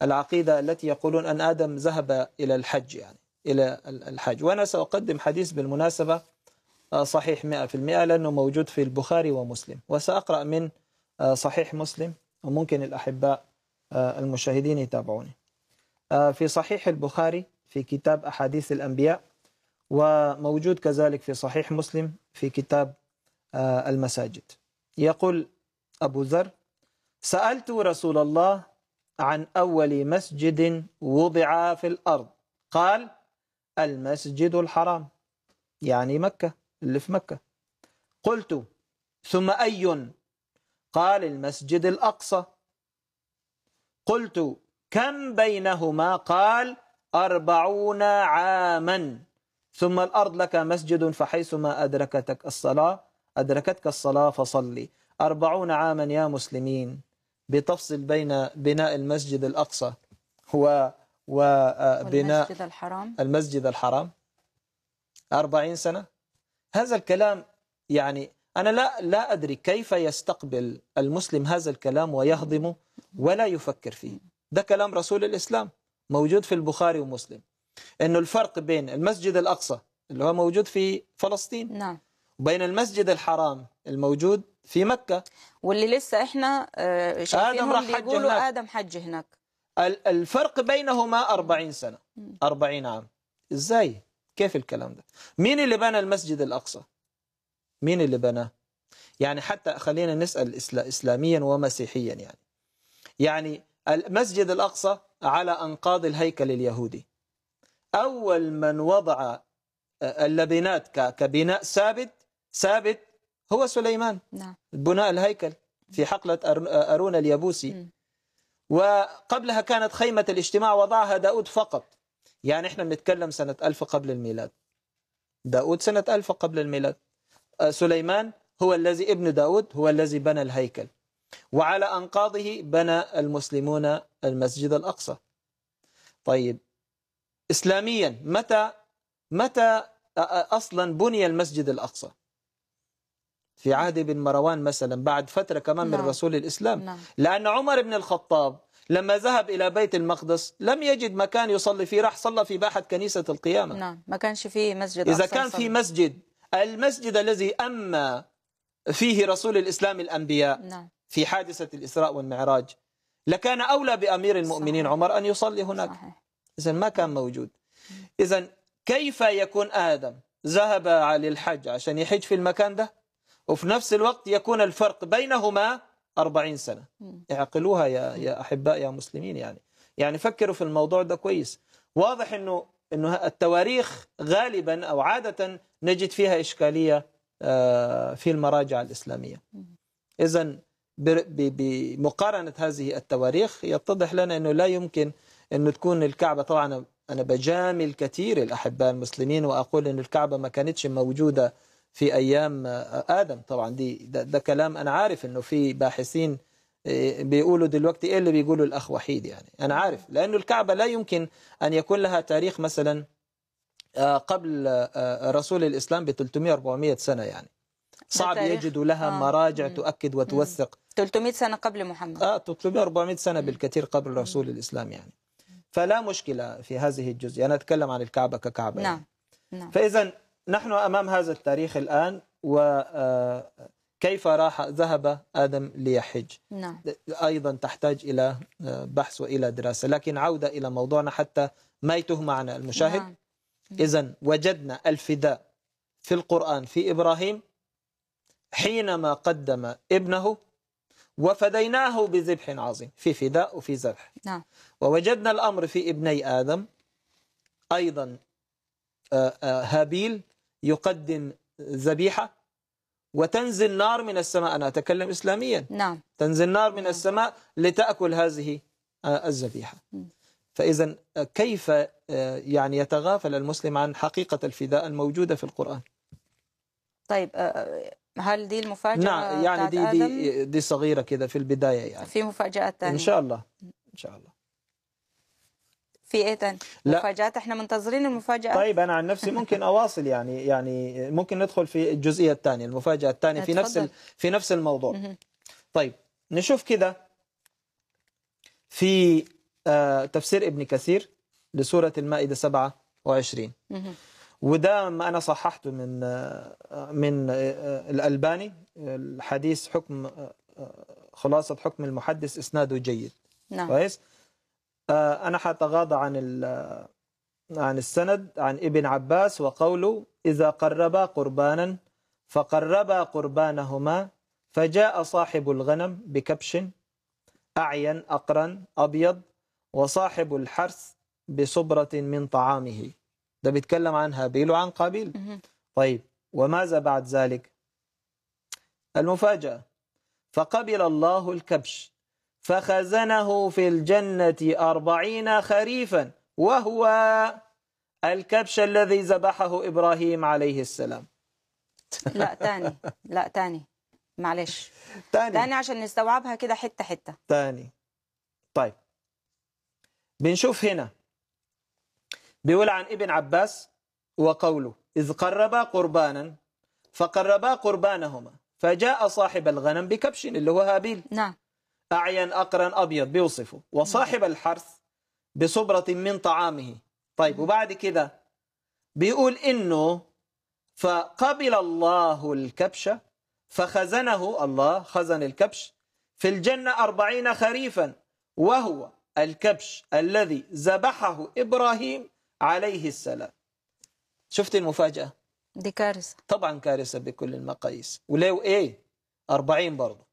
العقيدة التي يقولون أن آدم ذهب إلى الحج يعني إلى الحج وأنا سأقدم حديث بالمناسبة آه، صحيح 100% لأنه موجود في البخاري ومسلم وسأقرأ من آه، صحيح مسلم وممكن الأحباء المشاهدين يتابعوني في صحيح البخاري في كتاب أحاديث الأنبياء وموجود كذلك في صحيح مسلم في كتاب آه، المساجد يقول أبو ذر سألت رسول الله عن أول مسجد وضع في الأرض قال المسجد الحرام يعني مكة اللي في مكة قلت ثم أي قال المسجد الأقصى قلت كم بينهما قال أربعون عاما ثم الأرض لك مسجد فحيثما أدركتك الصلاة أدركتك الصلاة فصلي أربعون عاما يا مسلمين بتفصل بين بناء المسجد الأقصى و وبناء آه، المسجد الحرام المسجد الحرام أربعين سنة هذا الكلام يعني أنا لا لا أدري كيف يستقبل المسلم هذا الكلام ويهضمه ولا يفكر فيه ده كلام رسول الإسلام موجود في البخاري ومسلم أنه الفرق بين المسجد الأقصى اللي هو موجود في فلسطين نعم. وبين المسجد الحرام الموجود في مكة واللي لسه احنا آه، شايفينهم آدم بيقولوا هناك. آدم حج هناك الفرق بينهما 40 سنة 40 عام ازاي كيف الكلام ده مين اللي بنى المسجد الأقصى مين اللي بناه يعني حتى خلينا نسأل إسلاميا ومسيحيا يعني يعني المسجد الأقصى على أنقاض الهيكل اليهودي أول من وضع آه، اللبنات كبناء ثابت ثابت هو سليمان نعم. بناء الهيكل في حقلة أرون اليابوسي م. وقبلها كانت خيمة الاجتماع وضعها داود فقط يعني احنا بنتكلم سنة ألف قبل الميلاد داود سنة ألف قبل الميلاد آه، سليمان هو الذي ابن داود هو الذي بنى الهيكل وعلى أنقاضه بنى المسلمون المسجد الأقصى طيب إسلاميا متى متى أصلا بني المسجد الأقصى في عهد بن مروان مثلا بعد فترة كمان نعم. من رسول الإسلام نعم. لأن عمر بن الخطاب لما ذهب إلى بيت المقدس لم يجد مكان يصلي فيه راح صلى في باحة كنيسة القيامة نعم ما كانش فيه مسجد إذا كان في مسجد المسجد الذي أما فيه رسول الإسلام الأنبياء نعم. في حادثة الإسراء والمعراج لكان أولى بأمير المؤمنين صحيح. عمر أن يصلي هناك إذا ما كان موجود نعم. إذا كيف يكون آدم ذهب للحج عشان يحج في المكان ده وفي نفس الوقت يكون الفرق بينهما أربعين سنة اعقلوها يا, يا أحباء يا مسلمين يعني يعني فكروا في الموضوع ده كويس واضح أنه, إنه التواريخ غالبا أو عادة نجد فيها إشكالية آه، في المراجع الإسلامية إذا بمقارنة هذه التواريخ يتضح لنا أنه لا يمكن أنه تكون الكعبة طبعا أنا بجامل كثير الأحباء المسلمين وأقول أن الكعبة ما كانتش موجودة في ايام آه، ادم طبعا دي ده, ده كلام انا عارف انه في باحثين آه، بيقولوا دلوقتي ايه اللي بيقولوا الاخ وحيد يعني انا عارف لانه الكعبه لا يمكن ان يكون لها تاريخ مثلا آه، قبل رسول الاسلام ب 300 400 سنه يعني صعب يجدوا لها آه. مراجع تؤكد وتوثق 300 سنه قبل محمد اه 300 400 سنه بالكثير قبل رسول الاسلام يعني فلا مشكله في هذه الجزئيه انا اتكلم عن الكعبه ككعبه نعم يعني. نعم فاذا نحن أمام هذا التاريخ الآن وكيف آه، راح ذهب آدم ليحج نعم. أيضا تحتاج إلى آه، بحث وإلى دراسة لكن عودة إلى موضوعنا حتى ما يتوه معنا المشاهد نعم. نعم. إذا وجدنا الفداء في القرآن في إبراهيم حينما قدم ابنه وفديناه بذبح عظيم في فداء وفي ذبح نعم. ووجدنا الأمر في ابني آدم أيضا آه، هابيل يقدم ذبيحة وتنزل نار من السماء أنا أتكلم إسلاميا نعم. تنزل نار من نعم. السماء لتأكل هذه آه، الذبيحة فإذا آه، كيف آه، يعني يتغافل المسلم عن حقيقة الفداء الموجودة في القرآن طيب هل دي المفاجأة نعم يعني دي, دي, دي صغيرة كده في البداية يعني في مفاجأة ثانية إن شاء الله إن شاء الله في ايه تاني؟ لا. مفاجات احنا منتظرين المفاجاه طيب انا عن نفسي ممكن اواصل يعني يعني ممكن ندخل في الجزئيه الثانيه المفاجاه الثانيه في نفس ال... في نفس الموضوع طيب نشوف كده في آه تفسير ابن كثير لسوره المائده 27 وده ما انا صححته من آه، من آه، آه، الالباني الحديث حكم خلاصه حكم المحدث اسناده جيد نعم كويس آه، أنا حتغاضى عن آه، عن السند عن ابن عباس وقوله إذا قربا قربانا فقربا قربانهما فجاء صاحب الغنم بكبش أعين أقرن أبيض وصاحب الحرث بصبرة من طعامه ده بيتكلم عن هابيل وعن قابيل طيب وماذا بعد ذلك المفاجأة فقبل الله الكبش فخزنه في الجنة أربعين خريفا وهو الكبش الذي ذبحه إبراهيم عليه السلام لا تاني لا تاني معلش تاني تاني عشان نستوعبها كده حتة حتة تاني طيب بنشوف هنا بيقول عن ابن عباس وقوله إذ قربا قربانا فقربا قربانهما فجاء صاحب الغنم بكبش اللي هو هابيل نعم أعين أقرا أبيض بيوصفه وصاحب الحرث بصبرة من طعامه طيب وبعد كده بيقول إنه فقبل الله الكبش فخزنه الله خزن الكبش في الجنة أربعين خريفا وهو الكبش الذي ذبحه إبراهيم عليه السلام شفت المفاجأة دي كارثة طبعا كارثة بكل المقاييس ولو إيه أربعين برضو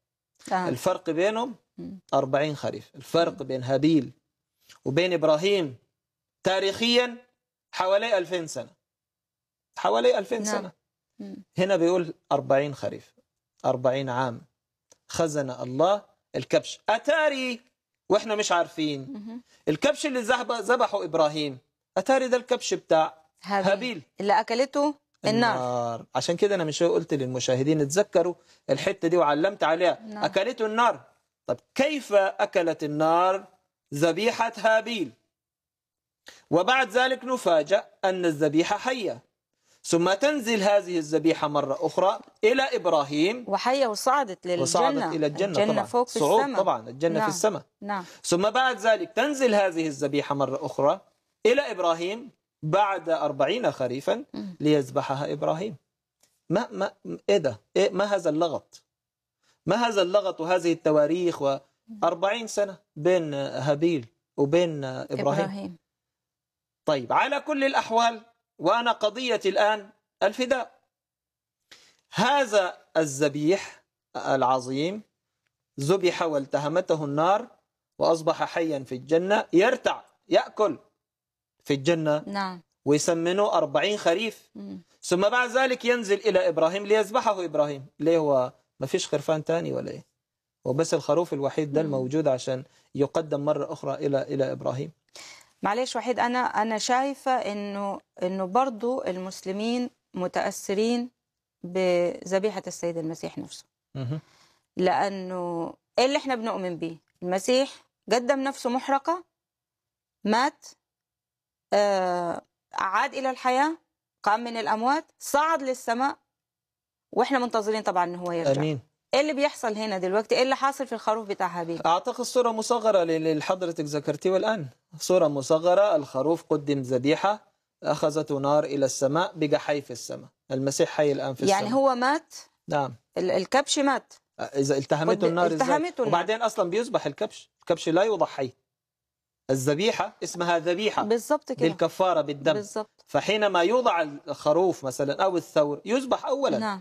آه. الفرق بينهم 40 خريف الفرق بين هابيل وبين إبراهيم تاريخيا حوالي 2000 سنة حوالي 2000 نعم. سنة هنا بيقول 40 خريف 40 عام خزن الله الكبش أتاري وإحنا مش عارفين الكبش اللي ذبحه إبراهيم أتاري ده الكبش بتاع هابيل, هابيل. اللي أكلته النار. النار عشان كده أنا مش قلت للمشاهدين اتذكروا الحتة دي وعلمت عليها نعم. أكلته النار طب كيف أكلت النار ذبيحة هابيل وبعد ذلك نفاجأ أن الذبيحة حية ثم تنزل هذه الذبيحة مرة أخرى إلى إبراهيم وحية وصعدت للجنة وصعدت إلى الجنة, الجنة طبعا فوق صعود السماء. طبعا الجنة نعم. في السماء نعم. ثم بعد ذلك تنزل هذه الذبيحة مرة أخرى إلى إبراهيم بعد أربعين خريفا ليذبحها إبراهيم ما ما إيه ده إيه ما هذا اللغط ما هذا اللغط وهذه التواريخ و 40 سنة بين هابيل وبين إبراهيم, إبراهيم. طيب على كل الأحوال وأنا قضيتي الآن الفداء هذا الذبيح العظيم ذبح والتهمته النار وأصبح حيا في الجنة يرتع يأكل في الجنة نعم ويسمنه أربعين خريف ثم بعد ذلك ينزل إلى إبراهيم ليذبحه إبراهيم ليه هو ما فيش خرفان تاني ولا ايه هو بس الخروف الوحيد ده الموجود عشان يقدم مرة أخرى إلى إلى إبراهيم معلش وحيد أنا أنا شايفة إنه إنه برضه المسلمين متأثرين بذبيحة السيد المسيح نفسه اها لأنه إيه اللي إحنا بنؤمن بيه المسيح قدم نفسه محرقة مات آه عاد إلى الحياة قام من الأموات صعد للسماء واحنا منتظرين طبعا ان هو يرجع امين ايه اللي بيحصل هنا دلوقتي ايه اللي حاصل في الخروف بتاع هابيل؟ اعتقد صوره مصغره لحضرتك حضرتك ذكرتيه الان صوره مصغره الخروف قدم ذبيحه اخذته نار الى السماء بجحي في السماء المسيح حي الان في يعني السماء يعني هو مات نعم الكبش مات اذا التهمته النار التهمته وبعدين اصلا بيذبح الكبش الكبش لا يضحي الذبيحه اسمها ذبيحه بالظبط كده بالكفاره بالدم بالظبط فحينما يوضع الخروف مثلا او الثور يذبح اولا نعم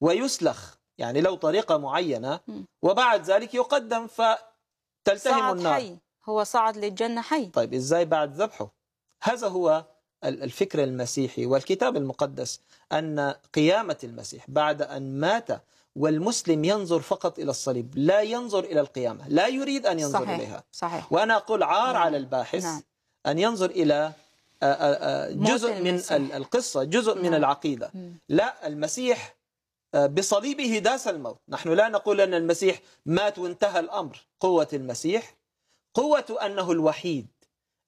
ويسلخ يعني لو طريقة معينة وبعد ذلك يقدم فتلتهم النار حي. هو صعد للجنة حي طيب إزاي بعد ذبحه هذا هو الفكر المسيحي والكتاب المقدس أن قيامة المسيح بعد أن مات والمسلم ينظر فقط إلى الصليب لا ينظر إلى القيامة لا يريد أن ينظر صحيح. إليها صحيح. وأنا أقول عار نعم. على الباحث نعم. أن ينظر إلى آه، آه، آه، جزء من القصة جزء نعم. من العقيدة لا المسيح بصليبه داس الموت نحن لا نقول أن المسيح مات وانتهى الأمر قوة المسيح قوة أنه الوحيد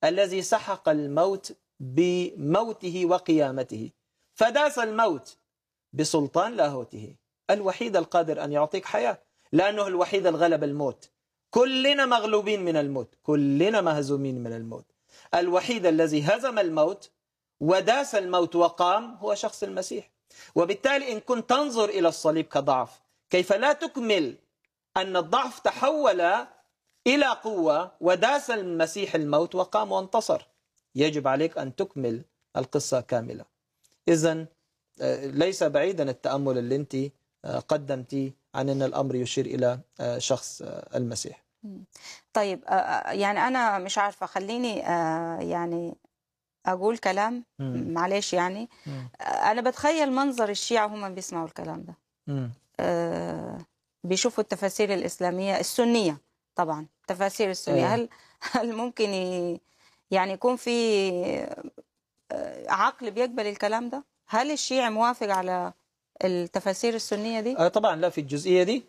الذي سحق الموت بموته وقيامته فداس الموت بسلطان لاهوته الوحيد القادر أن يعطيك حياة لأنه الوحيد الغلب الموت كلنا مغلوبين من الموت كلنا مهزومين من الموت الوحيد الذي هزم الموت وداس الموت وقام هو شخص المسيح وبالتالي إن كنت تنظر إلى الصليب كضعف كيف لا تكمل أن الضعف تحول إلى قوة وداس المسيح الموت وقام وانتصر يجب عليك أن تكمل القصة كاملة إذا آه، ليس بعيدا التأمل اللي أنت آه، قدمتيه عن أن الأمر يشير إلى آه، شخص المسيح طيب يعني أنا مش عارفة خليني يعني اقول كلام مم. معلش يعني مم. انا بتخيل منظر الشيعة هم بيسمعوا الكلام ده آه بيشوفوا التفاسير الاسلاميه السنيه طبعا التفاسير السنيه إيه. هل هل ممكن يعني يكون في آه، عقل بيقبل الكلام ده هل الشيعي موافق على التفاسير السنيه دي آه طبعا لا في الجزئيه دي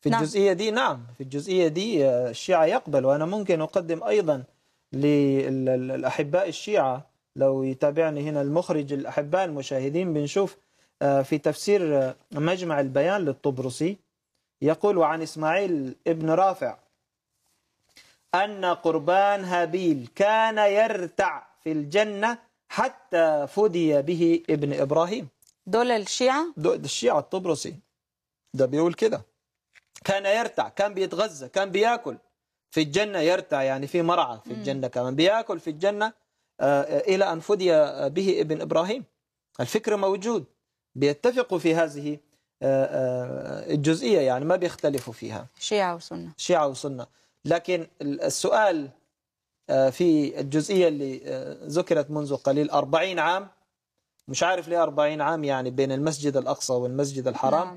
في نعم. الجزئيه دي نعم في الجزئيه دي آه، الشيعة يقبل وانا ممكن اقدم ايضا للأحباء الشيعة لو يتابعني هنا المخرج الأحباء المشاهدين بنشوف آه، في تفسير آه، مجمع البيان للطبرسي يقول عن إسماعيل ابن رافع أن قربان هابيل كان يرتع في الجنة حتى فدي به ابن إبراهيم دول الشيعة؟ دول الشيعة الطبرسي ده بيقول كده كان يرتع كان بيتغذى كان بياكل في الجنة يرتع يعني في مرعى في الجنة كمان بياكل في الجنة آه، إلى أن فدي آه، به ابن إبراهيم الفكر موجود بيتفقوا في هذه آه، الجزئية يعني ما بيختلفوا فيها شيعة وسنة شيعة وسنة لكن السؤال في الجزئية اللي ذكرت منذ قليل 40 عام مش عارف ليه 40 عام يعني بين المسجد الأقصى والمسجد الحرام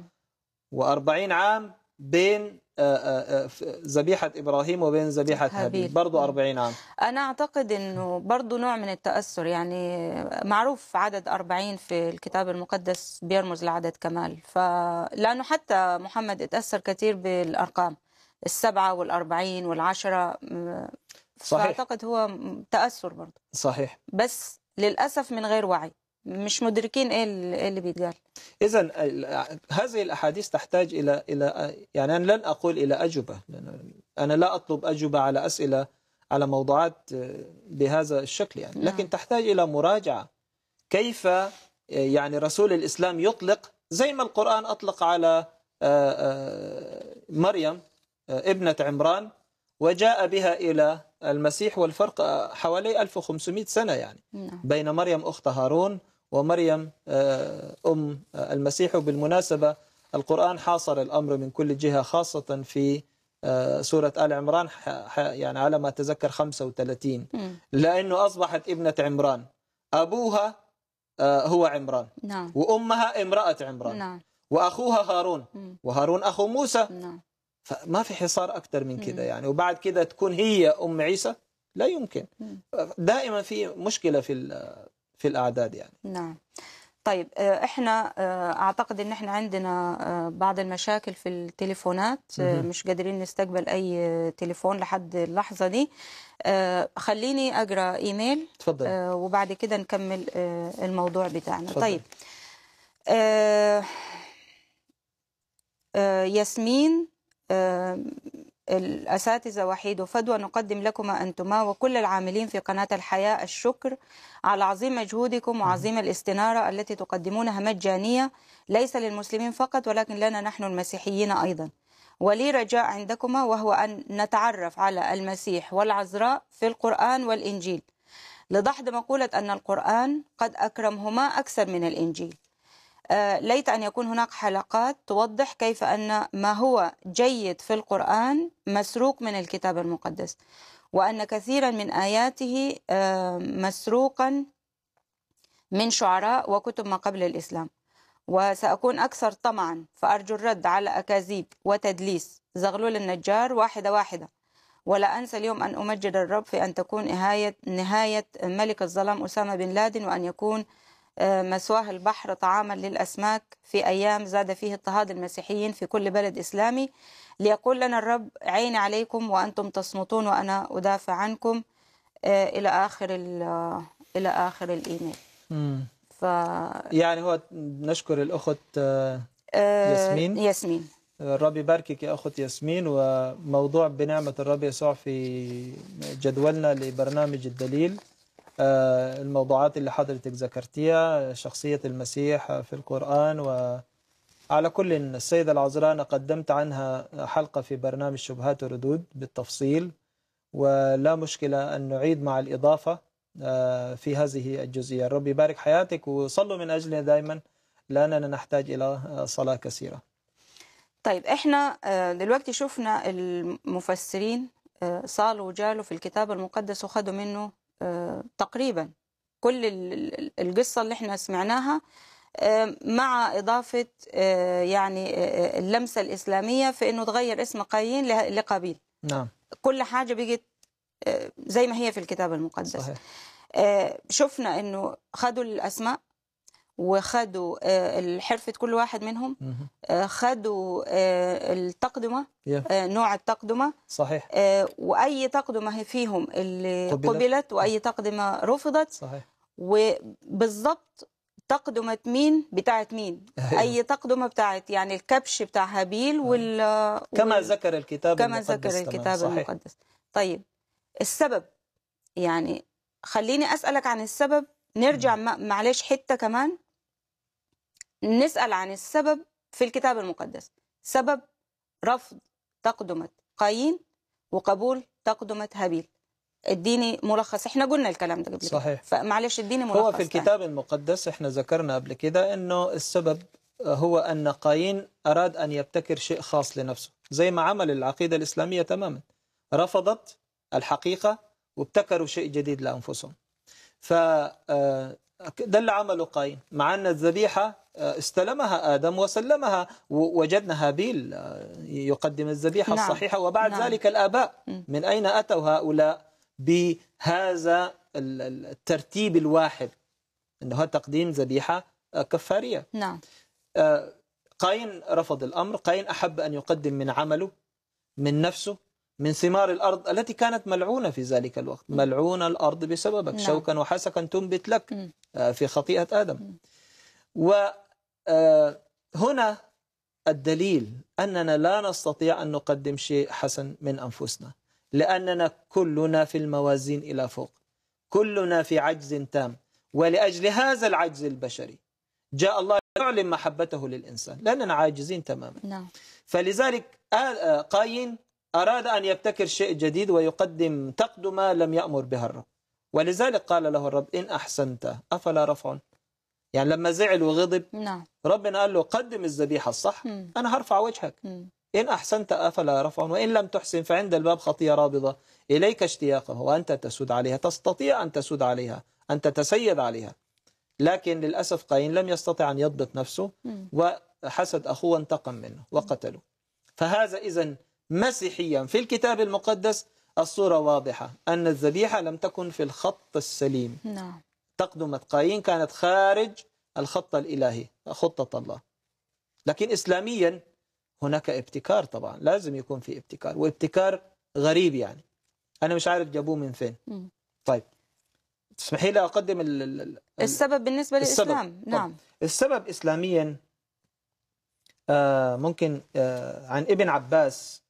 نعم. و40 عام بين آه، آه، آه، ذبيحة إبراهيم وبين ذبيحة هابيل برضو 40 نعم. عام أنا أعتقد أنه برضو نوع من التأثر يعني معروف عدد 40 في الكتاب المقدس بيرمز لعدد كمال فلأنه حتى محمد اتأثر كثير بالأرقام السبعة والأربعين والعشرة صحيح. فأعتقد هو تأثر برضو صحيح بس للأسف من غير وعي مش مدركين ايه, إيه اللي بيتقال اذا هذه الاحاديث تحتاج الى الى يعني انا لن اقول الى اجوبه انا لا اطلب اجوبه على اسئله على موضوعات بهذا الشكل يعني نعم. لكن تحتاج الى مراجعه كيف يعني رسول الاسلام يطلق زي ما القران اطلق على آه، آه، مريم آه، ابنه عمران وجاء بها الى المسيح والفرق حوالي 1500 سنه يعني نعم. بين مريم اخت هارون ومريم آه، أم آه، المسيح وبالمناسبة القرآن حاصر الأمر من كل جهة خاصة في آه، سورة آل عمران يعني على ما أتذكر 35 لأنه أصبحت ابنة عمران أبوها هو عمران نعم. وأمها امرأة عمران نعم. وأخوها هارون وهارون أخو موسى نعم. فما في حصار أكثر من كده يعني وبعد كده تكون هي أم عيسى لا يمكن دائما في مشكلة في في الأعداد يعني نعم طيب آه، احنا آه، اعتقد ان احنا عندنا آه، بعض المشاكل في التليفونات مش قادرين نستقبل اي تليفون لحد اللحظه دي خليني اقرا ايميل تفضل. وبعد كده نكمل الموضوع بتاعنا تفضل. طيب ياسمين الأساتذة وحيد وفدوى نقدم لكما أنتما وكل العاملين في قناة الحياة الشكر على عظيم مجهودكم وعظيم الاستنارة التي تقدمونها مجانية ليس للمسلمين فقط ولكن لنا نحن المسيحيين أيضا ولي رجاء عندكما وهو أن نتعرف على المسيح والعذراء في القرآن والإنجيل لدحض مقولة أن القرآن قد أكرمهما أكثر من الإنجيل آه، ليت أن يكون هناك حلقات توضح كيف أن ما هو جيد في القرآن مسروق من الكتاب المقدس وأن كثيرا من آياته آه، مسروقا من شعراء وكتب ما قبل الإسلام وسأكون أكثر طمعا فأرجو الرد على أكاذيب وتدليس زغلول النجار واحدة واحدة ولا أنسى اليوم أن أمجد الرب في أن تكون نهاية, نهاية ملك الظلام أسامة بن لادن وأن يكون مسواه البحر طعاما للأسماك في أيام زاد فيه اضطهاد المسيحيين في كل بلد إسلامي ليقول لنا الرب عيني عليكم وأنتم تصمتون وأنا أدافع عنكم آه، إلى آخر آه، إلى آخر الإيميل ف... يعني هو نشكر الأخت آه، ياسمين ياسمين الرب يباركك يا أخت ياسمين وموضوع بنعمة الرب يسوع في جدولنا لبرنامج الدليل آه، الموضوعات اللي حضرتك ذكرتيها شخصية المسيح في القرآن و على كل السيدة العذراء أنا قدمت عنها حلقة في برنامج شبهات وردود بالتفصيل ولا مشكلة أن نعيد مع الإضافة آه، في هذه الجزئية الرب يبارك حياتك وصلوا من أجلنا دائما لأننا نحتاج إلى صلاة كثيرة طيب إحنا آه، دلوقتي شفنا المفسرين صالوا وجالوا في الكتاب المقدس وخدوا منه تقريبا كل القصة اللي احنا سمعناها مع إضافة آه، يعني آه، آه، اللمسة الإسلامية في أنه تغير اسم قايين لقابيل نعم. كل حاجة بقت زي ما هي في الكتاب المقدس صحيح. شفنا أنه خدوا الأسماء وخدوا آه، الحرفة كل واحد منهم آه، خدوا آه، التقدمة نوع التقدمة صحيح وأي تقدمة فيهم اللي قبلت, قبلت وأي تقدمة رفضت صحيح وبالضبط تقدمة مين بتاعت مين أيوه. أي تقدمة بتاعت يعني الكبش بتاع هابيل أيوه. وال كما ذكر الكتاب كما المقدس ذكر الكتاب صحيح. المقدس طيب السبب يعني خليني أسألك عن السبب نرجع معلش حتة كمان نسأل عن السبب في الكتاب المقدس سبب رفض تقدمة قايين وقبول تقدمة هابيل اديني ملخص احنا قلنا الكلام ده قبل صحيح فمعلش اديني ملخص هو في الكتاب يعني. المقدس احنا ذكرنا قبل كده انه السبب هو ان قايين اراد ان يبتكر شيء خاص لنفسه زي ما عمل العقيده الاسلاميه تماما رفضت الحقيقه وابتكروا شيء جديد لانفسهم ف آه، دل عمل قاين مع أن الذبيحة آه، استلمها آدم وسلمها وجدنا هابيل آه، يقدم الذبيحة نعم. الصحيحة وبعد نعم. ذلك الآباء من أين أتوا هؤلاء بهذا الترتيب الواحد أنه تقديم ذبيحة آه، كفارية نعم قاين رفض الأمر قاين أحب أن يقدم من عمله من نفسه من ثمار الأرض التي كانت ملعونة في ذلك الوقت ملعونة الأرض بسببك نعم. شوكا وحسكا تنبت لك آه، في خطيئة آدم وهنا آه، الدليل أننا لا نستطيع أن نقدم شيء حسن من أنفسنا لأننا كلنا في الموازين إلى فوق كلنا في عجز تام ولأجل هذا العجز البشري جاء الله يعلم محبته للإنسان لأننا عاجزين تماما نعم. فلذلك آه، قايين أراد أن يبتكر شيء جديد ويقدم تقدمة ما لم يأمر بها الرب ولذلك قال له الرب إن أحسنت أفلا رفع يعني لما زعل وغضب نعم. ربنا قال له قدم الذبيحة الصح م. أنا هرفع وجهك م. إن أحسنت أفلا رفع وإن لم تحسن فعند الباب خطية رابضة إليك اشتياقه وأنت تسود عليها تستطيع أن تسود عليها أن تتسيد عليها لكن للأسف قايين لم يستطع أن يضبط نفسه وحسد أخوه وانتقم منه وقتله فهذا إذا مسيحيا في الكتاب المقدس الصورة واضحة أن الذبيحة لم تكن في الخط السليم نعم. تقدمة قايين كانت خارج الخط الإلهي خطة الله لكن إسلاميا هناك ابتكار طبعا لازم يكون في ابتكار وابتكار غريب يعني أنا مش عارف جابوه من فين م. طيب تسمحي لي أقدم ال ال السبب بالنسبة للإسلام السبب. نعم السبب إسلاميا آه ممكن آه عن ابن عباس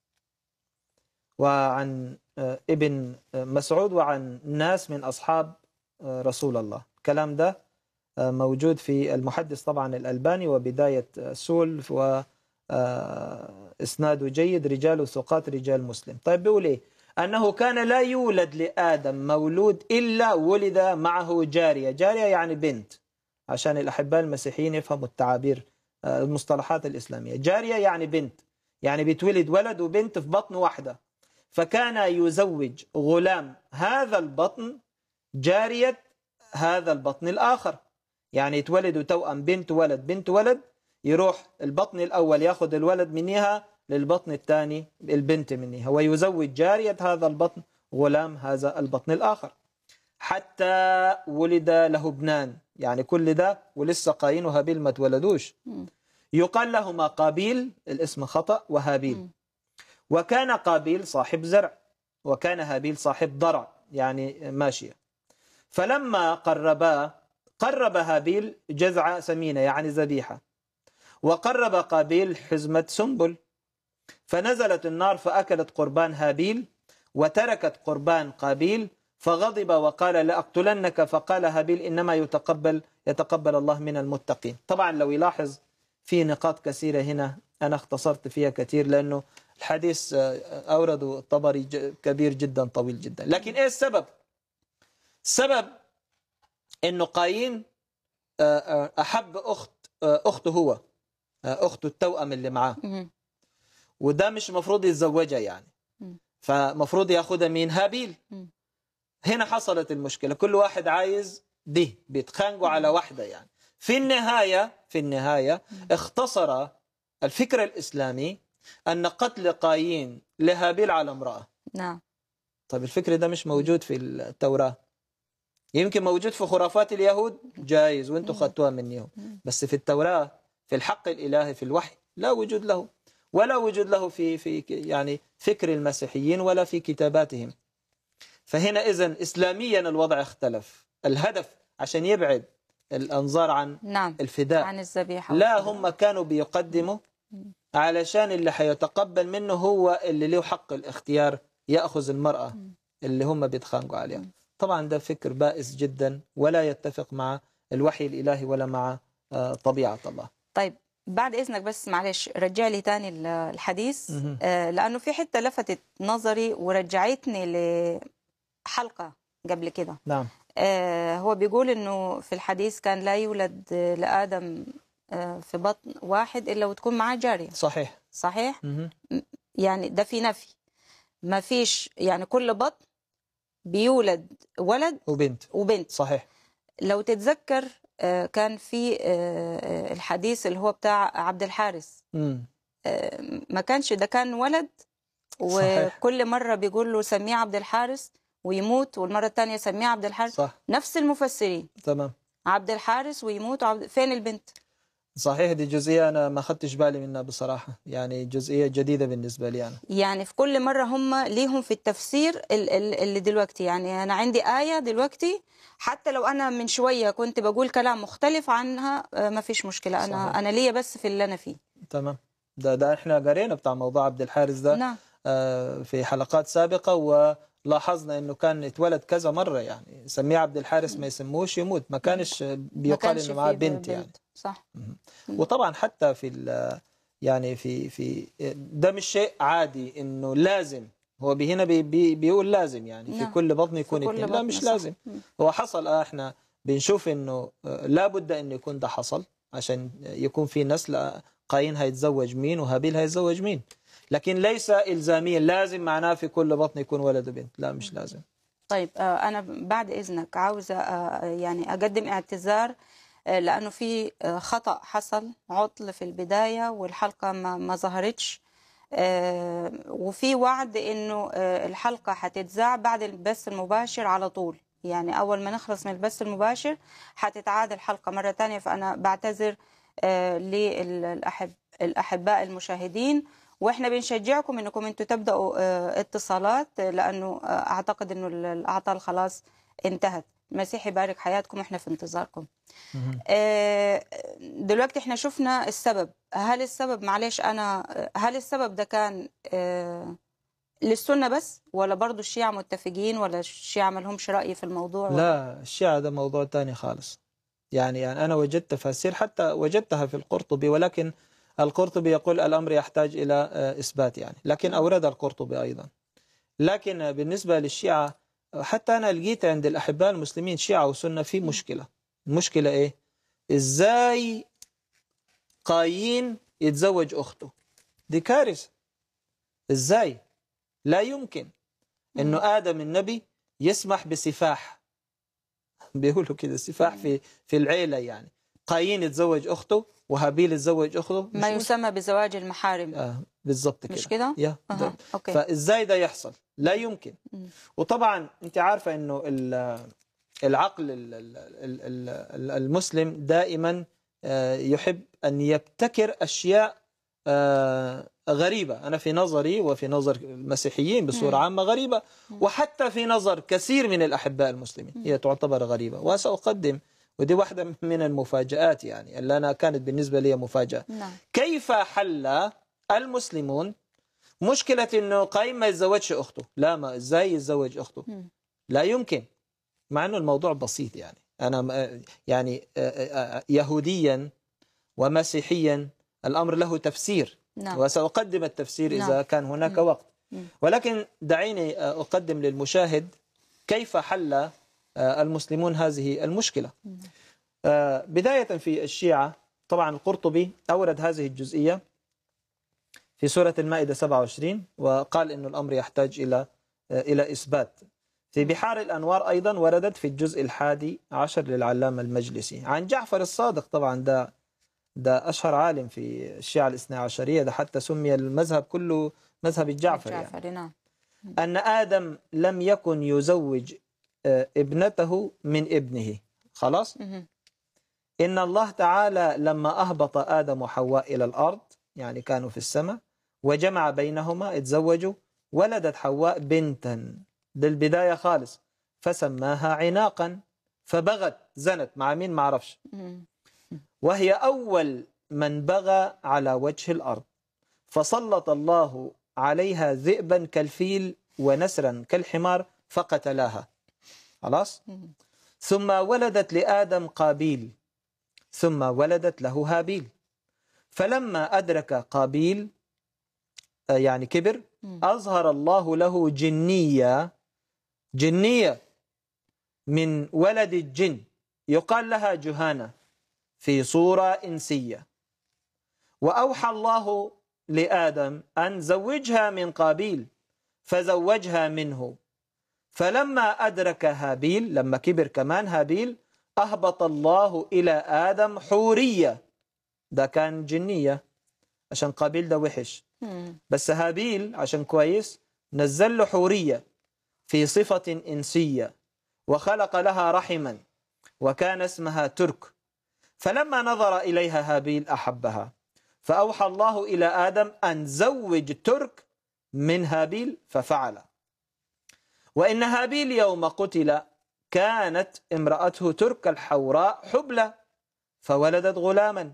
وعن آه، ابن آه، مسعود وعن ناس من أصحاب آه، رسول الله الكلام ده موجود في المحدث طبعا الألباني وبداية سولف و إسناده جيد رجال ثقات رجال مسلم طيب بيقول إيه أنه كان لا يولد لآدم مولود إلا ولد معه جارية جارية يعني بنت عشان الأحباء المسيحيين يفهموا التعابير المصطلحات الإسلامية جارية يعني بنت يعني بتولد ولد وبنت في بطن واحدة فكان يزوج غلام هذا البطن جارية هذا البطن الآخر يعني يتولدوا توأم بنت ولد بنت ولد يروح البطن الأول ياخذ الولد منها للبطن الثاني البنت منها ويزوج جارية هذا البطن غلام هذا البطن الآخر حتى ولد له ابنان يعني كل ده ولسه قايين وهابيل ما تولدوش يقال لهما قابيل الاسم خطأ وهابيل وكان قابيل صاحب زرع وكان هابيل صاحب ضرع يعني ماشية فلما قربا قرب هابيل جذع سمينة يعني ذبيحة وقرب قابيل حزمة سنبل فنزلت النار فأكلت قربان هابيل وتركت قربان قابيل فغضب وقال لأقتلنك فقال هابيل إنما يتقبل يتقبل الله من المتقين طبعا لو يلاحظ في نقاط كثيرة هنا أنا اختصرت فيها كثير لأنه الحديث آه، أورده الطبري كبير جدا طويل جدا لكن إيه السبب السبب أنه قايين آه، آه، أحب أخت أخته هو أخته التوأم اللي معاه وده مش مفروض يتزوجها يعني فمفروض ياخدها من هابيل هنا حصلت المشكلة كل واحد عايز دي بيتخانقوا على واحدة يعني في النهاية في النهاية اختصر الفكر الإسلامي أن قتل قايين لهابيل على امرأة نعم طيب الفكر ده مش موجود في التوراة يمكن موجود في خرافات اليهود جايز وانتم خدتوها منهم بس في التوراة في الحق الإلهي في الوحي لا وجود له ولا وجود له في في يعني فكر المسيحيين ولا في كتاباتهم فهنا إذا إسلاميا الوضع اختلف الهدف عشان يبعد الأنظار عن نعم الفداء عن الذبيحة لا هم كانوا بيقدموا علشان اللي هيتقبل منه هو اللي له حق الاختيار يأخذ المرأة اللي هم بيتخانقوا عليها طبعا ده فكر بائس جدا ولا يتفق مع الوحي الإلهي ولا مع آه، طبيعة الله طيب بعد إذنك بس معلش رجع لي تاني الحديث آه، لأنه في حتة لفتت نظري ورجعتني لحلقة قبل كده نعم آه، هو بيقول أنه في الحديث كان لا يولد لآدم في بطن واحد إلا وتكون معاه جارية صحيح صحيح مم. يعني ده في نفي ما فيش يعني كل بطن بيولد ولد وبنت وبنت صحيح لو تتذكر آه، كان في آه، آه، الحديث اللي هو بتاع عبد الحارس ما كانش ده كان ولد وكل مره بيقول له سميه عبد الحارس ويموت والمره الثانيه سميه عبد الحارس صح. نفس المفسرين تمام عبد الحارس ويموت وعبد... فين البنت صحيح دي جزئية أنا ما خدتش بالي منها بصراحة يعني جزئية جديدة بالنسبة لي أنا يعني في كل مرة هم ليهم في التفسير اللي دلوقتي يعني أنا عندي آية دلوقتي حتى لو أنا من شوية كنت بقول كلام مختلف عنها آه، ما فيش مشكلة أنا صحيح. أنا ليا بس في اللي أنا فيه تمام ده ده احنا قرينا بتاع موضوع عبد الحارس ده نعم. آه، في حلقات سابقة و لاحظنا انه كان اتولد كذا مره يعني سميه عبد الحارس ما يسموهش يموت ما كانش نعم. بيقال انه معاه بنت يعني صح وطبعا حتى في يعني في في ده مش شيء عادي انه لازم هو هنا بي بي بيقول لازم يعني نعم. في كل بطن يكون اثنين لا مش صح. لازم هو حصل آه احنا بنشوف انه آه، لابد انه يكون ده حصل عشان يكون في نسل قايين هيتزوج مين وهابيل هيتزوج مين لكن ليس الزاميا لازم معناه في كل بطن يكون ولد وبنت لا مش لازم طيب آه، انا بعد اذنك عاوزه آه، يعني اقدم اعتذار آه، لأنه في آه، خطأ حصل عطل في البداية والحلقة ما, ما ظهرتش آه، وفي وعد إنه الحلقة هتتذاع بعد البث المباشر على طول يعني أول ما نخلص من البث المباشر هتتعاد الحلقة مرة تانية فأنا بعتذر للأحب الأحباء المشاهدين واحنا بنشجعكم انكم انتوا تبداوا اتصالات لانه اعتقد انه الاعطال خلاص انتهت المسيح يبارك حياتكم احنا في انتظاركم آه، دلوقتي احنا شفنا السبب هل السبب معلش انا هل السبب ده كان آه، للسنه بس ولا برضه الشيعة متفقين ولا الشيعة ما لهمش راي في الموضوع لا الشيعة ده موضوع تاني خالص يعني, يعني انا وجدت تفاسير حتى وجدتها في القرطبي ولكن القرطبي يقول الامر يحتاج الى آه، اثبات يعني لكن اورد القرطبي ايضا لكن بالنسبه للشيعة حتى أنا لقيت عند الأحباء المسلمين شيعة وسنة في مشكلة المشكلة إيه؟ إزاي قايين يتزوج أخته دي كارثة إزاي؟ لا يمكن إنه آدم النبي يسمح بسفاح بيقولوا كده سفاح في في العيلة يعني قايين يتزوج أخته وهابيل يتزوج أخته ما يسمى بزواج المحارم آه. بالظبط كده مش كده؟ يا أه. أوكي. فازاي ده يحصل؟ لا يمكن وطبعا انت عارفه انه العقل المسلم دائما آه، يحب ان يبتكر اشياء آه، غريبة أنا في نظري وفي نظر المسيحيين بصورة عامة غريبة وحتى في نظر كثير من الأحباء المسلمين هي تعتبر غريبة وسأقدم ودي واحدة من المفاجآت يعني اللي أنا كانت بالنسبة لي مفاجأة نعم. كيف حل المسلمون مشكلة انه قايم ما يتزوجش اخته لا ما ازاي يتزوج اخته لا يمكن مع انه الموضوع بسيط يعني انا آه، يعني آه، آه، يهوديا ومسيحيا الامر له تفسير نعم. وساقدم التفسير نعم. اذا كان هناك وقت ولكن دعيني اقدم للمشاهد كيف حل المسلمون هذه المشكله بدايه في الشيعه طبعا القرطبي اورد هذه الجزئيه في سورة المائدة 27 وقال أن الأمر يحتاج إلى آه، إلى إثبات في بحار الأنوار أيضا وردت في الجزء الحادي عشر للعلامة المجلسي عن جعفر الصادق طبعا ده ده أشهر عالم في الشيعة الاثنى عشرية ده حتى سمي المذهب كله مذهب الجعفر يعني. نعم. أن آدم لم يكن يزوج آه، ابنته من ابنه خلاص إن الله تعالى لما أهبط آدم وحواء إلى الأرض يعني كانوا في السماء وجمع بينهما اتزوجوا ولدت حواء بنتا للبداية خالص فسماها عناقا فبغت زنت مع مين معرفش وهي أول من بغى على وجه الأرض فسلط الله عليها ذئبا كالفيل ونسرا كالحمار فقتلاها خلاص ثم ولدت لآدم قابيل ثم ولدت له هابيل فلما أدرك قابيل آه، يعني كبر أظهر الله له جنية جنية من ولد الجن يقال لها جهانة في صورة إنسية وأوحى الله لآدم أن زوجها من قابيل فزوجها منه فلما أدرك هابيل لما كبر كمان هابيل أهبط الله إلى آدم حورية ده كان جنية عشان قابيل ده وحش بس هابيل عشان كويس نزل له حورية في صفة إنسية وخلق لها رحما وكان اسمها ترك فلما نظر إليها هابيل أحبها فأوحى الله إلى آدم أن زوج ترك من هابيل ففعل وإن هابيل يوم قتل كانت امرأته ترك الحوراء حبلى فولدت غلاما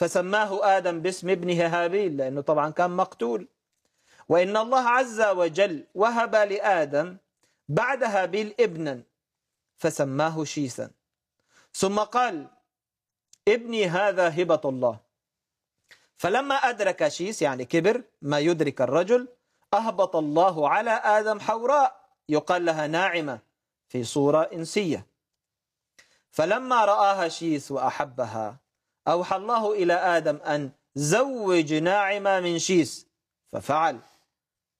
فسماه آدم باسم ابنه هابيل لأنه طبعا كان مقتول وإن الله عز وجل وهب لآدم بعد هابيل ابنا فسماه شيسا ثم قال ابني هذا هبة الله فلما أدرك شيس يعني كبر ما يدرك الرجل أهبط الله على آدم حوراء يقال لها ناعمة في صورة إنسية فلما رآها شيس وأحبها أوحى الله إلى آدم أن زوج ناعمة من شيس ففعل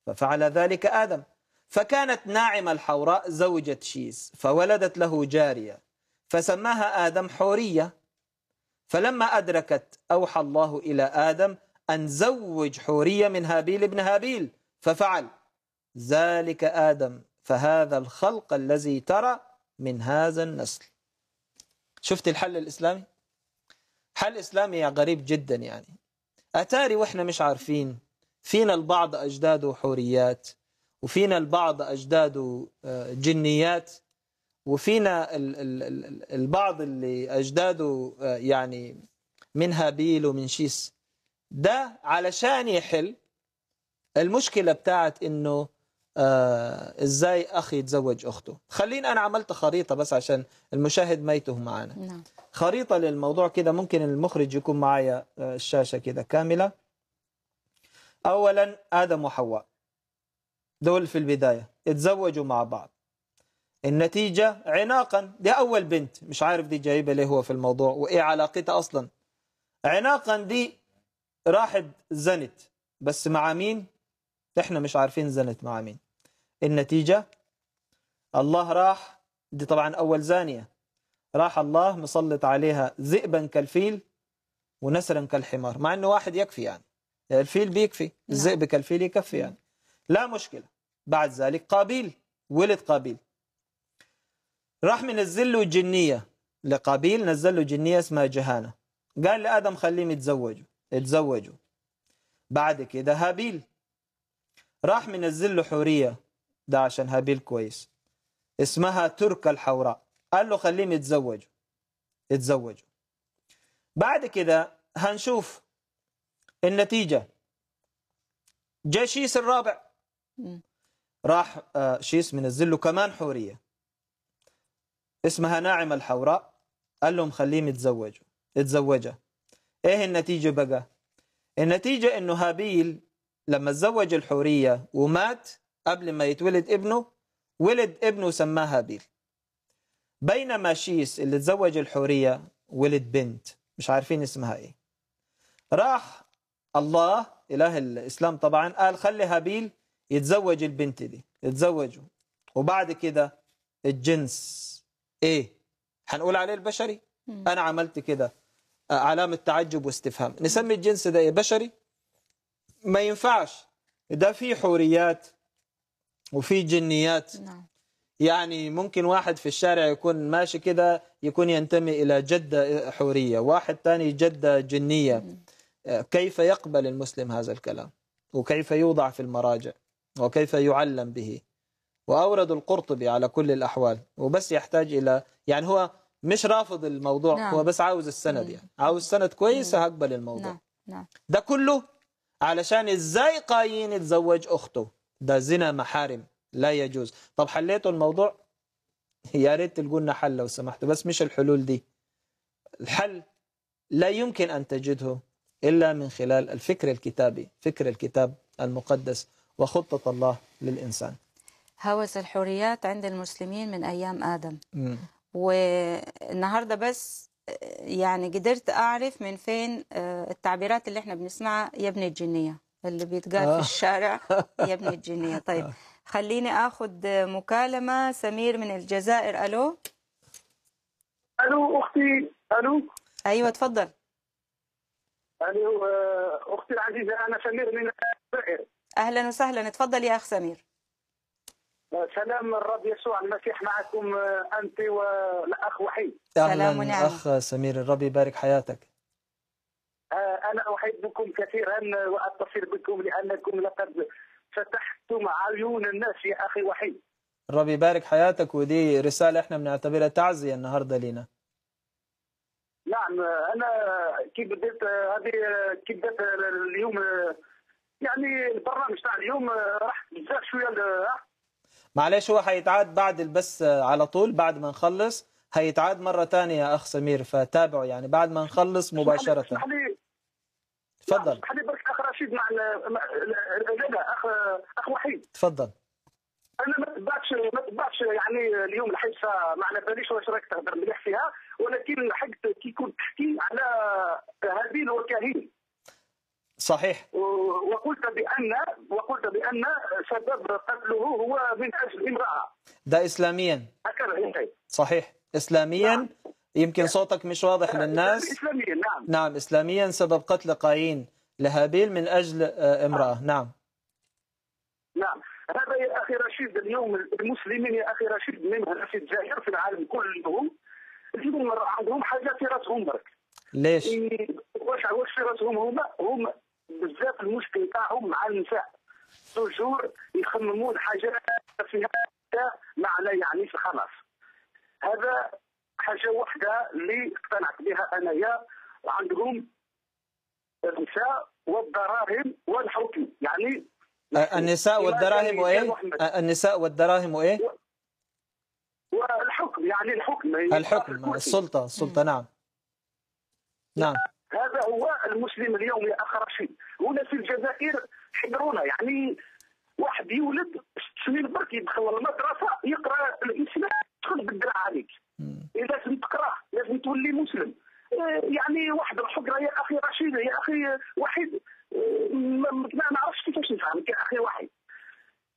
ففعل ذلك آدم فكانت ناعمة الحوراء زوجة شيس فولدت له جارية فسماها آدم حورية فلما أدركت أوحى الله إلى آدم أن زوج حورية من هابيل ابن هابيل ففعل ذلك آدم فهذا الخلق الذي ترى من هذا النسل شفت الحل الإسلامي حل إسلامي غريب جدا يعني أتاري وإحنا مش عارفين فينا البعض أجداده حوريات وفينا البعض أجداده آه، جنيات وفينا البعض اللي أجداده آه، يعني من هابيل ومن شيس ده علشان يحل المشكلة بتاعت إنه آه ازاي اخي يتزوج اخته خليني انا عملت خريطه بس عشان المشاهد ما يتوه معانا نعم. خريطة للموضوع كده ممكن المخرج يكون معايا آه، الشاشة كده كاملة أولا آدم وحواء دول في البداية اتزوجوا مع بعض النتيجة عناقا دي أول بنت مش عارف دي جايبة ليه هو في الموضوع وإيه علاقتها أصلا عناقا دي راحت زنت بس مع مين إحنا مش عارفين زنت مع مين النتيجة الله راح دي طبعا أول زانية راح الله مسلط عليها ذئبا كالفيل ونسرا كالحمار مع انه واحد يكفي يعني الفيل بيكفي نعم. الذئب كالفيل يكفي يعني لا مشكلة بعد ذلك قابيل ولد قابيل راح منزل له جنية لقابيل نزل له جنية اسمها جهانة قال لآدم خليهم يتزوجوا يتزوجوا بعد كده هابيل راح منزل له حورية ده عشان هابيل كويس اسمها ترك الحوراء قال له خليهم يتزوجوا يتزوجوا بعد كده هنشوف النتيجة جاء شيس الرابع راح آه، شيس منزل له كمان حورية اسمها ناعمة الحوراء قال لهم خليهم يتزوجوا اتزوجها ايه النتيجة بقى النتيجة انه هابيل لما تزوج الحورية ومات قبل ما يتولد ابنه ولد ابنه سماه هابيل بينما شيس اللي تزوج الحورية ولد بنت مش عارفين اسمها ايه راح الله إله الإسلام طبعا قال خلي هابيل يتزوج البنت دي يتزوجوا وبعد كده الجنس ايه هنقول عليه البشري انا عملت كده آه، علامه تعجب واستفهام نسمي الجنس ده ايه بشري ما ينفعش ده في حوريات وفي جنيات نعم. يعني ممكن واحد في الشارع يكون ماشي كده يكون ينتمي إلى جدة حورية واحد تاني جدة جنية كيف يقبل المسلم هذا الكلام وكيف يوضع في المراجع وكيف يعلم به وأورد القرطبي على كل الأحوال وبس يحتاج إلى يعني هو مش رافض الموضوع نعم. هو بس عاوز السند يعني عاوز سند كويس هقبل الموضوع نعم. نعم. ده كله علشان ازاي قايين يتزوج أخته ده زنا محارم لا يجوز طب حليتوا الموضوع يا ريت تلقونا لنا حل لو سمحتوا بس مش الحلول دي الحل لا يمكن أن تجده إلا من خلال الفكر الكتابي فكر الكتاب المقدس وخطة الله للإنسان هوس الحريات عند المسلمين من أيام آدم م. والنهاردة بس يعني قدرت أعرف من فين آه، التعبيرات اللي احنا بنسمعها يا ابن الجنية اللي بيتقال آه. في الشارع يا ابن الجنية طيب خليني اخذ مكالمه سمير من الجزائر الو الو اختي الو ايوه تفضل الو آه، اختي العزيزه انا سمير من الجزائر اهلا وسهلا تفضل يا اخ سمير آه، سلام الرب يسوع المسيح معكم آه، انت والاخ وحيد سلام نعم اخ سمير الرب يبارك حياتك انا احبكم كثيرا واتصل بكم لانكم لقد فتحتم عيون الناس يا أخي وحيد ربي يبارك حياتك ودي رسالة احنا بنعتبرها تعزية النهاردة لينا نعم أنا كي بديت هذه كي بديت اليوم يعني البرنامج تاع اليوم راح بزاف شوية معلش هو حيتعاد بعد البث على طول بعد ما نخلص هيتعاد مرة ثانية يا أخ سمير فتابعوا يعني بعد ما نخلص مباشرة اسمح لي تفضل خلي برك اخ رشيد مع لا اخ اخ وحيد تفضل انا ما تبعتش ما تبعتش يعني اليوم الحصه ما على باليش واش راك تهضر مليح فيها ولكن لحقت كي كنت تحكي على هابيل وكاهين صحيح وقلت بان وقلت بان سبب قتله هو من اجل امراه ده اسلاميا هكذا صحيح اسلاميا نعم. يمكن صوتك مش واضح للناس إسلاميا نعم نعم إسلاميا سبب قتل قايين لهابيل من أجل آه، امرأة نعم. نعم نعم هذا يا أخي رشيد اليوم المسلمين يا أخي رشيد منها في الجزائر في العالم كلهم اليوم عندهم حاجة في راسهم برك ليش؟ واش واش في راسهم هما هما بزاف المشكل تاعهم مع النساء توجور يخممون حاجات فيها معنى يعني في خلاص هذا حاجه واحده اللي اقتنعت بها انايا عندهم النساء والدراهم والحكم يعني النساء والدراهم وايه؟ النساء والدراهم وايه؟ والحكم يعني الحكم الحكم السلطه السلطه نعم نعم هذا هو المسلم اليوم يا اخ رشيد هنا في الجزائر حضرونا يعني واحد يولد ست سنين برك يدخل المدرسه يقرا الاسلام يدخل بالدراع عليك لازم تكره لازم تولي مسلم آه، يعني واحد الحقره يا اخي رشيد يا اخي وحيد آه، ما نعرفش كيفاش نفهمك يا اخي وحيد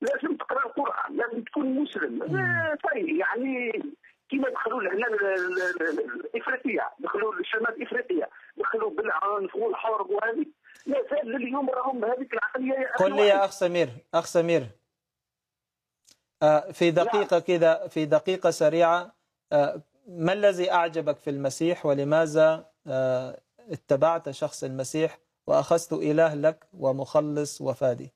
لازم تقرا القران لازم تكون مسلم آه، طيب يعني كيما دخلوا لهنا الافريقيه دخلوا لشمال افريقيا دخلوا بالعنف والحرب وهذه مازال لليوم راهم هذيك العقليه يا قل لي يا اخ سمير اخ سمير في نعم. دقيقه كذا في دقيقه سريعه آه، ما الذي أعجبك في المسيح ولماذا آه، اتبعت شخص المسيح وأخذت إله لك ومخلص وفادي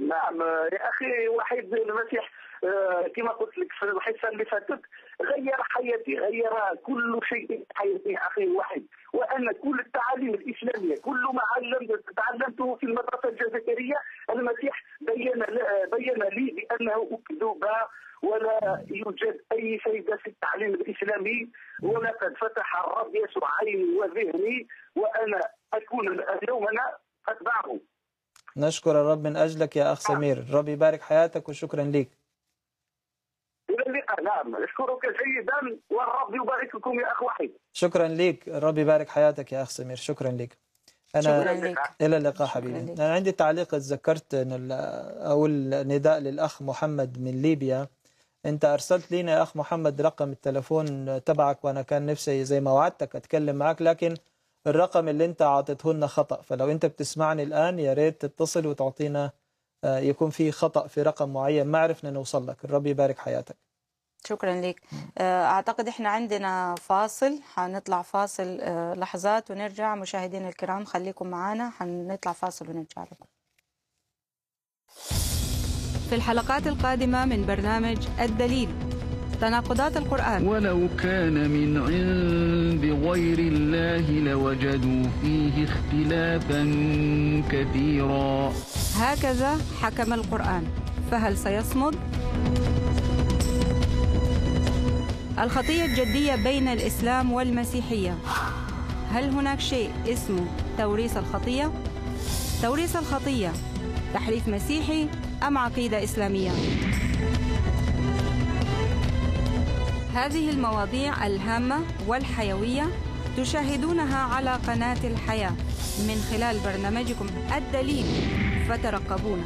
نعم يا أخي وحيد المسيح آه، كما قلت لك في الحصه اللي فاتت غير حياتي غير كل شيء في حياتي اخي وحيد وانا كل التعاليم الاسلاميه كل ما علمت تعلمته في المدرسه الجزائريه المسيح بين بين لي بانه أكذب ولا يوجد أي فائدة في التعليم الإسلامي ولقد فتح الرب يسوع عيني وذهني وأنا أكون اليوم أنا أتبعه نشكر الرب من أجلك يا أخ سمير الرب يبارك حياتك وشكرا لك نعم أشكرك جيدا والرب يبارككم يا أخ وحيد شكرا لك الرب يبارك حياتك يا أخ سمير شكرا لك أنا شكرا لك. إلى اللقاء حبيبي أنا عندي تعليق تذكرت أن أو النداء للأخ محمد من ليبيا انت ارسلت لينا يا اخ محمد رقم التليفون تبعك وانا كان نفسي زي ما وعدتك اتكلم معك لكن الرقم اللي انت عطيته لنا خطا فلو انت بتسمعني الان يا ريت تتصل وتعطينا آه، يكون في خطا في رقم معين ما عرفنا نوصل لك الرب يبارك حياتك شكرا لك آه، اعتقد احنا عندنا فاصل حنطلع فاصل آه، لحظات ونرجع مشاهدينا الكرام خليكم معنا حنطلع فاصل ونرجع لكم في الحلقات القادمة من برنامج الدليل تناقضات القرآن ولو كان من عند غير الله لوجدوا فيه اختلافا كثيرا هكذا حكم القرآن فهل سيصمد؟ الخطية الجدية بين الإسلام والمسيحية هل هناك شيء اسمه توريث الخطية؟ توريث الخطية تحريف مسيحي أم عقيدة إسلامية هذه المواضيع الهامة والحيوية تشاهدونها على قناة الحياة من خلال برنامجكم الدليل فترقبونا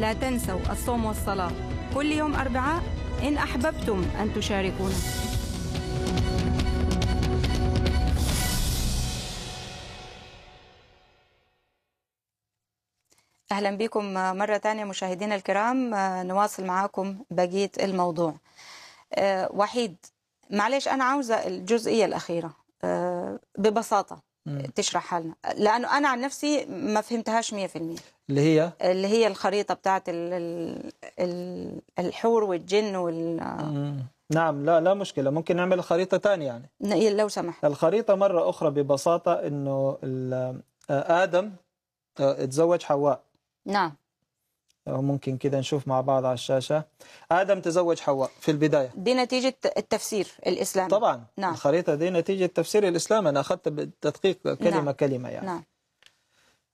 لا تنسوا الصوم والصلاة كل يوم أربعاء إن أحببتم أن تشاركونا أهلا بكم مرة تانية مشاهدينا الكرام آه، نواصل معاكم بقية الموضوع آه، وحيد معلش أنا عاوزة الجزئية الأخيرة آه، ببساطة تشرحها لنا لأنه أنا عن نفسي ما فهمتهاش 100% اللي هي اللي هي الخريطة بتاعت الحور والجن وال نعم لا لا مشكلة ممكن نعمل خريطة تانية يعني لو سمحت الخريطة مرة أخرى ببساطة إنه آدم اتزوج حواء نعم ممكن كده نشوف مع بعض على الشاشة آدم تزوج حواء في البداية دي نتيجة التفسير الإسلامي طبعا نعم. الخريطة دي نتيجة تفسير الإسلام أنا أخذت بالتدقيق كلمة نعم. كلمة يعني نعم.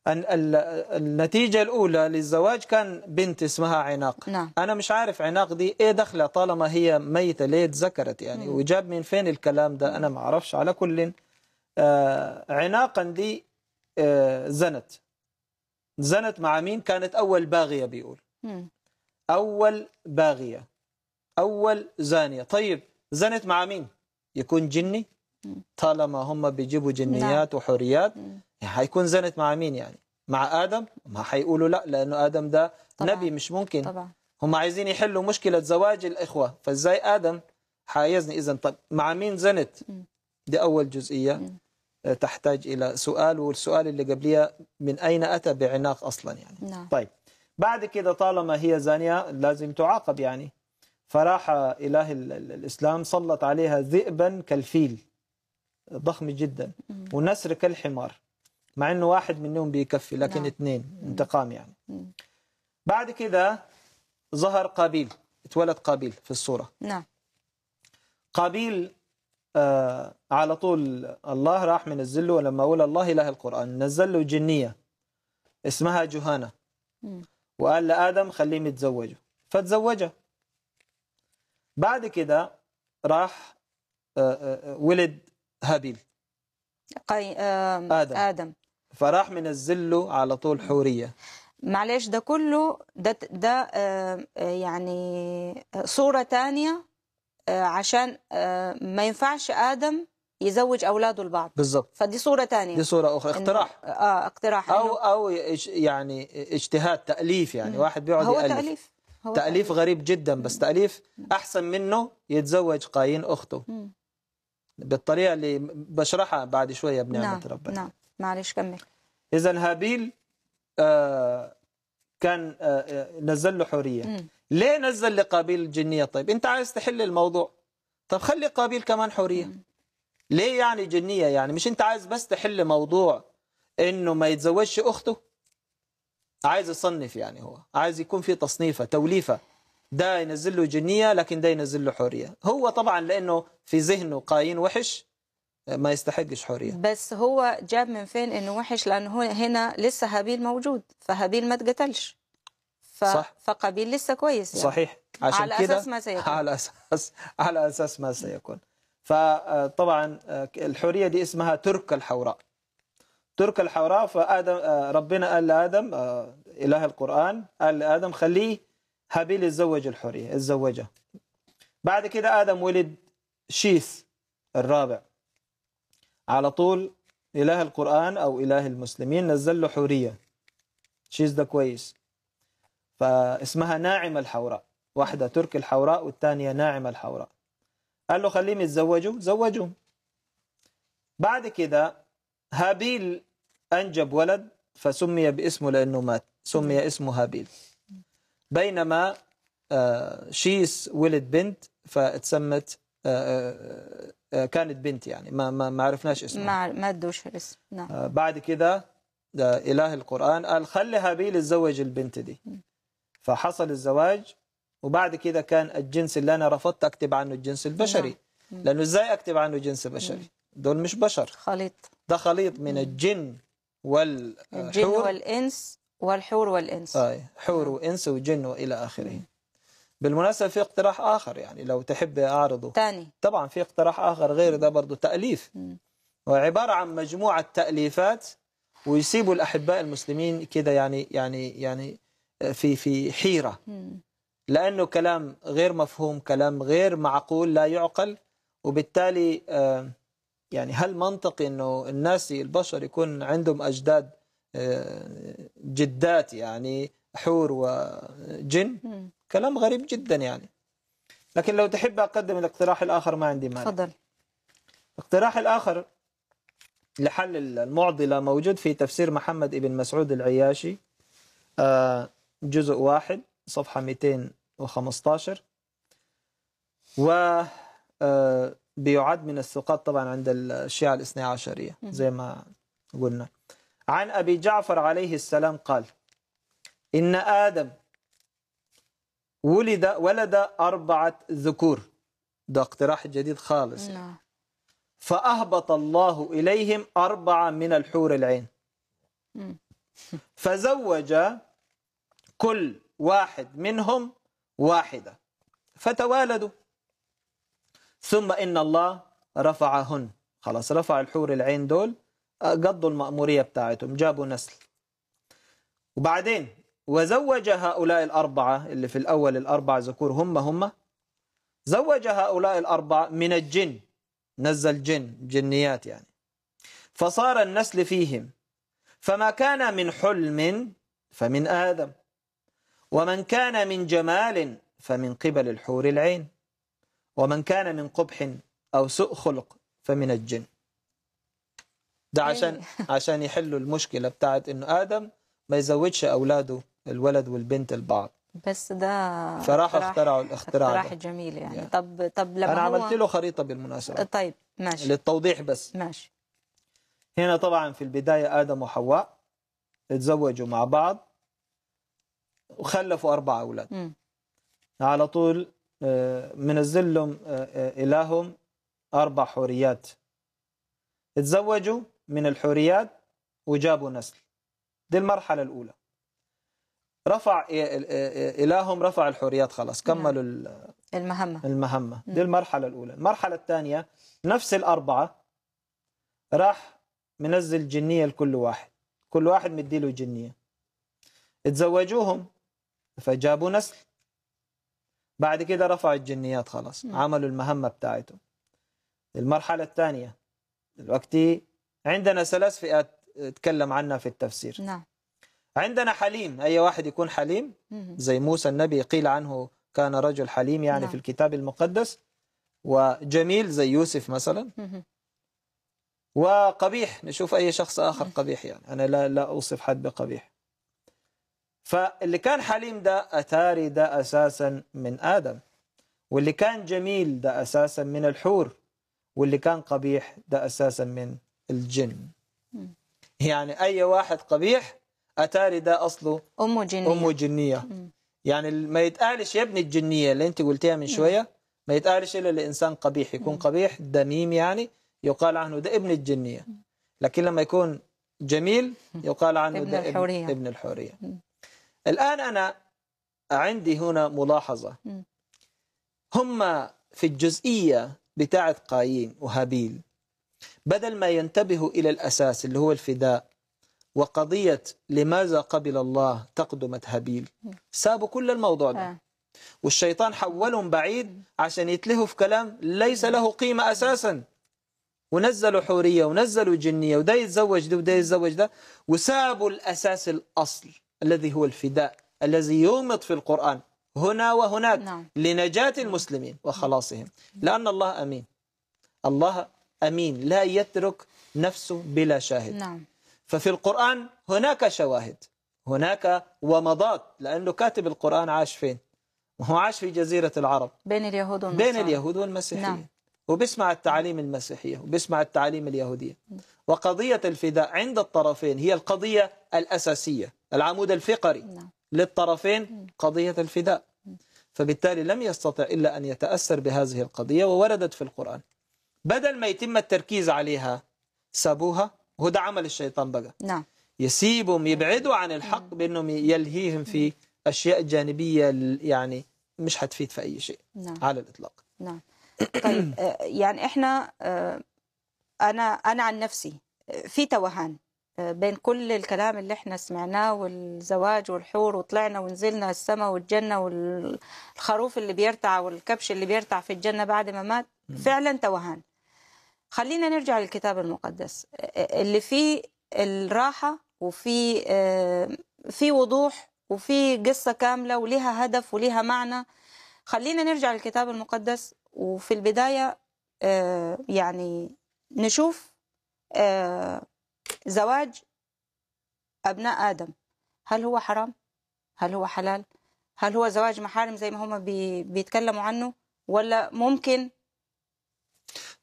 النتيجة الأولى للزواج كان بنت اسمها عناق نعم. أنا مش عارف عناق دي إيه دخلة طالما هي ميتة ليه تذكرت يعني مم. نعم. وجاب من فين الكلام ده أنا ما أعرفش على كل آه عناقا دي آه زنت زنت مع مين كانت أول باغية بيقول أول باغية أول زانية طيب زنت مع مين يكون جني طالما هم بيجيبوا جنيات نعم. وحوريات هيكون يعني زنت مع مين يعني مع آدم ما حيقولوا لا لأنه آدم ده نبي مش ممكن طبعا. هم عايزين يحلوا مشكلة زواج الإخوة فإزاي آدم حيزني إذا طب مع مين زنت دي أول جزئية تحتاج الى سؤال والسؤال اللي قبليها من اين اتى بعناق اصلا يعني نعم. طيب بعد كده طالما هي زانيه لازم تعاقب يعني فراح اله الاسلام سلط عليها ذئبا كالفيل ضخم جدا ونسر كالحمار مع انه واحد منهم بيكفي لكن نعم. اثنين انتقام يعني بعد كده ظهر قابيل اتولد قابيل في الصوره نعم قابيل آه على طول الله راح منزل له لما اقول الله اله القران نزل له جنيه اسمها جهانه وقال لادم خليهم يتزوجوا فتزوجها بعد كده راح آه، آه، آه، ولد هابيل قي... آه... آدم. آدم فراح منزل له على طول حورية معلش ده كله ده ده آه يعني صورة ثانيه آه، عشان آه، ما ينفعش ادم يزوج اولاده لبعض بالظبط فدي صوره ثانيه دي صوره اخرى اقتراح آه،, اه اقتراح او او يعني اجتهاد تاليف يعني واحد بيقعد هو يالف تاليف هو تاليف غريب جدا بس تاليف احسن منه يتزوج قايين اخته مم. بالطريقه اللي بشرحها بعد شويه بنعمه نعم. ربنا نعم معلش كمل اذا هابيل آه كان آه نزل له حوريه مم. ليه نزل لقابيل الجنية طيب أنت عايز تحل الموضوع طب خلي قابيل كمان حورية ليه يعني جنية يعني مش أنت عايز بس تحل موضوع أنه ما يتزوجش أخته عايز يصنف يعني هو عايز يكون في تصنيفة توليفة ده ينزل له جنية لكن ده ينزل له حورية هو طبعا لأنه في ذهنه قاين وحش ما يستحقش حورية بس هو جاب من فين انه وحش لانه هنا لسه هابيل موجود فهابيل ما اتقتلش ف... صح فقابيل لسه كويس يعني صحيح عشان على كده اساس ما سيكون على اساس على اساس ما سيكون فطبعا آه، آه، الحوريه دي اسمها ترك الحوراء ترك الحوراء فادم آه، ربنا قال لادم اله القران قال لادم خليه هابيل يتزوج الحوريه يتزوجها بعد كده ادم ولد شيث الرابع على طول اله القران او اله المسلمين نزل له حوريه شيث ده كويس فاسمها ناعمة الحوراء واحدة ترك الحوراء والثانية ناعمة الحوراء قال له خليهم يتزوجوا زوجوا بعد كده هابيل أنجب ولد فسمي باسمه لأنه مات سمي اسمه هابيل بينما آه، شيس ولد بنت فاتسمت آه، آه، كانت بنت يعني ما ما, ما عرفناش اسمها ما ما ادوش الاسم نعم بعد كده إله القرآن قال خلي هابيل يتزوج البنت دي فحصل الزواج وبعد كده كان الجنس اللي أنا رفضت أكتب عنه الجنس البشري نعم. لأنه إزاي أكتب عنه جنس بشري دول مش بشر خليط ده خليط من الجن والحور الجن والإنس والحور والإنس آه حور نعم. وإنس وجن وإلى آخره بالمناسبة في اقتراح آخر يعني لو تحب أعرضه تاني طبعا في اقتراح آخر غير ده برضه تأليف وعبارة عن مجموعة تأليفات ويسيبوا الأحباء المسلمين كده يعني يعني يعني في في حيره لانه كلام غير مفهوم كلام غير معقول لا يعقل وبالتالي آه، يعني هل منطقي انه الناس البشر يكون عندهم اجداد آه، جدات يعني حور وجن كلام غريب جدا يعني لكن لو تحب اقدم الاقتراح الاخر ما عندي مانع تفضل الاقتراح الاخر لحل المعضله موجود في تفسير محمد ابن مسعود العياشي آه، جزء واحد صفحة 215 و آه، بيعد من الثقات طبعا عند الشيعة الاثنى عشرية زي ما قلنا عن أبي جعفر عليه السلام قال إن آدم ولد ولد أربعة ذكور ده اقتراح جديد خالص يعني. فأهبط الله إليهم أربعة من الحور العين فزوج كل واحد منهم واحدة فتوالدوا ثم إن الله رفعهن خلاص رفع الحور العين دول آه، قضوا المأمورية بتاعتهم جابوا نسل وبعدين وزوج هؤلاء الأربعة اللي في الأول الأربعة ذكور هم هم زوج هؤلاء الأربعة من الجن نزل جن جنيات يعني فصار النسل فيهم فما كان من حلم فمن آدم ومن كان من جمال فمن قبل الحور العين ومن كان من قبح أو سوء خلق فمن الجن ده إيه. عشان عشان يحلوا المشكلة بتاعت إنه آدم ما يزودش أولاده الولد والبنت البعض بس ده فراح اخترعوا الاختراع اختراع جميل يعني, يعني. طب طب لما انا عملت له خريطه بالمناسبه طيب ماشي للتوضيح بس ماشي هنا طبعا في البدايه ادم وحواء اتزوجوا مع بعض وخلفوا أربعة أولاد مم. على طول آه، منزل لهم آه، آه، إلهم أربع حوريات اتزوجوا من الحوريات وجابوا نسل دي المرحلة الأولى رفع إلههم رفع الحوريات خلاص نعم. كملوا المهمة المهمة دي المرحلة الأولى المرحلة الثانية نفس الأربعة راح منزل جنية لكل واحد كل واحد مديله جنية اتزوجوهم فجابوا نسل بعد كده رفعوا الجنيات خلاص عملوا المهمة بتاعتهم المرحلة الثانية دلوقتي عندنا ثلاث فئات اتكلم عنها في التفسير نعم عندنا حليم أي واحد يكون حليم زي موسى النبي قيل عنه كان رجل حليم يعني نعم. في الكتاب المقدس وجميل زي يوسف مثلا مم. وقبيح نشوف أي شخص آخر قبيح يعني أنا لا, لا أوصف حد بقبيح فاللي كان حليم ده أثاري ده أساسا من آدم واللي كان جميل ده أساسا من الحور واللي كان قبيح ده أساسا من الجن يعني أي واحد قبيح أتاري ده أصله أمه جنية أمه جنية يعني ما يتقالش يا ابني الجنية اللي أنت قلتيها من شوية ما يتقالش إلا لإنسان قبيح يكون قبيح دميم يعني يقال عنه ده ابن الجنية لكن لما يكون جميل يقال عنه ابن ده الحورية. ابن الحورية الآن أنا عندي هنا ملاحظة هم في الجزئية بتاعة قايين وهابيل بدل ما ينتبهوا إلى الأساس اللي هو الفداء وقضية لماذا قبل الله تقدمت هابيل سابوا كل الموضوع ده والشيطان حولهم بعيد عشان يتلهوا في كلام ليس له قيمة أساسا ونزلوا حورية ونزلوا جنية وده يتزوج ده وده يتزوج ده وسابوا الأساس الأصل الذي هو الفداء الذي يومض في القرآن هنا وهناك نعم. لنجاة المسلمين وخلاصهم لأن الله أمين الله أمين لا يترك نفسه بلا شاهد نعم. ففي القرآن هناك شواهد هناك ومضات لأنه كاتب القرآن عاش فين هو عاش في جزيرة العرب بين اليهود والمسيحية بين اليهود والمسيحية نعم. وبيسمع التعاليم المسيحية وبيسمع التعاليم اليهودية نعم. وقضية الفداء عند الطرفين هي القضية الأساسية العمود الفقري نعم. للطرفين قضية الفداء فبالتالي لم يستطع إلا أن يتأثر بهذه القضية ووردت في القرآن بدل ما يتم التركيز عليها سابوها هو ده عمل الشيطان بقى نعم يسيبهم يبعدوا عن الحق بأنهم يلهيهم في أشياء جانبية يعني مش هتفيد في أي شيء نعم. على الإطلاق نعم طيب آه، يعني إحنا آه، أنا أنا عن نفسي آه، في توهان بين كل الكلام اللي احنا سمعناه والزواج والحور وطلعنا ونزلنا السماء والجنة والخروف اللي بيرتع والكبش اللي بيرتع في الجنة بعد ما مات فعلا توهان خلينا نرجع للكتاب المقدس اللي فيه الراحة وفي آه، في وضوح وفي قصة كاملة ولها هدف ولها معنى خلينا نرجع للكتاب المقدس وفي البداية آه، يعني نشوف آه، زواج أبناء آدم هل هو حرام؟ هل هو حلال؟ هل هو زواج محارم زي ما هم بي بيتكلموا عنه؟ ولا ممكن؟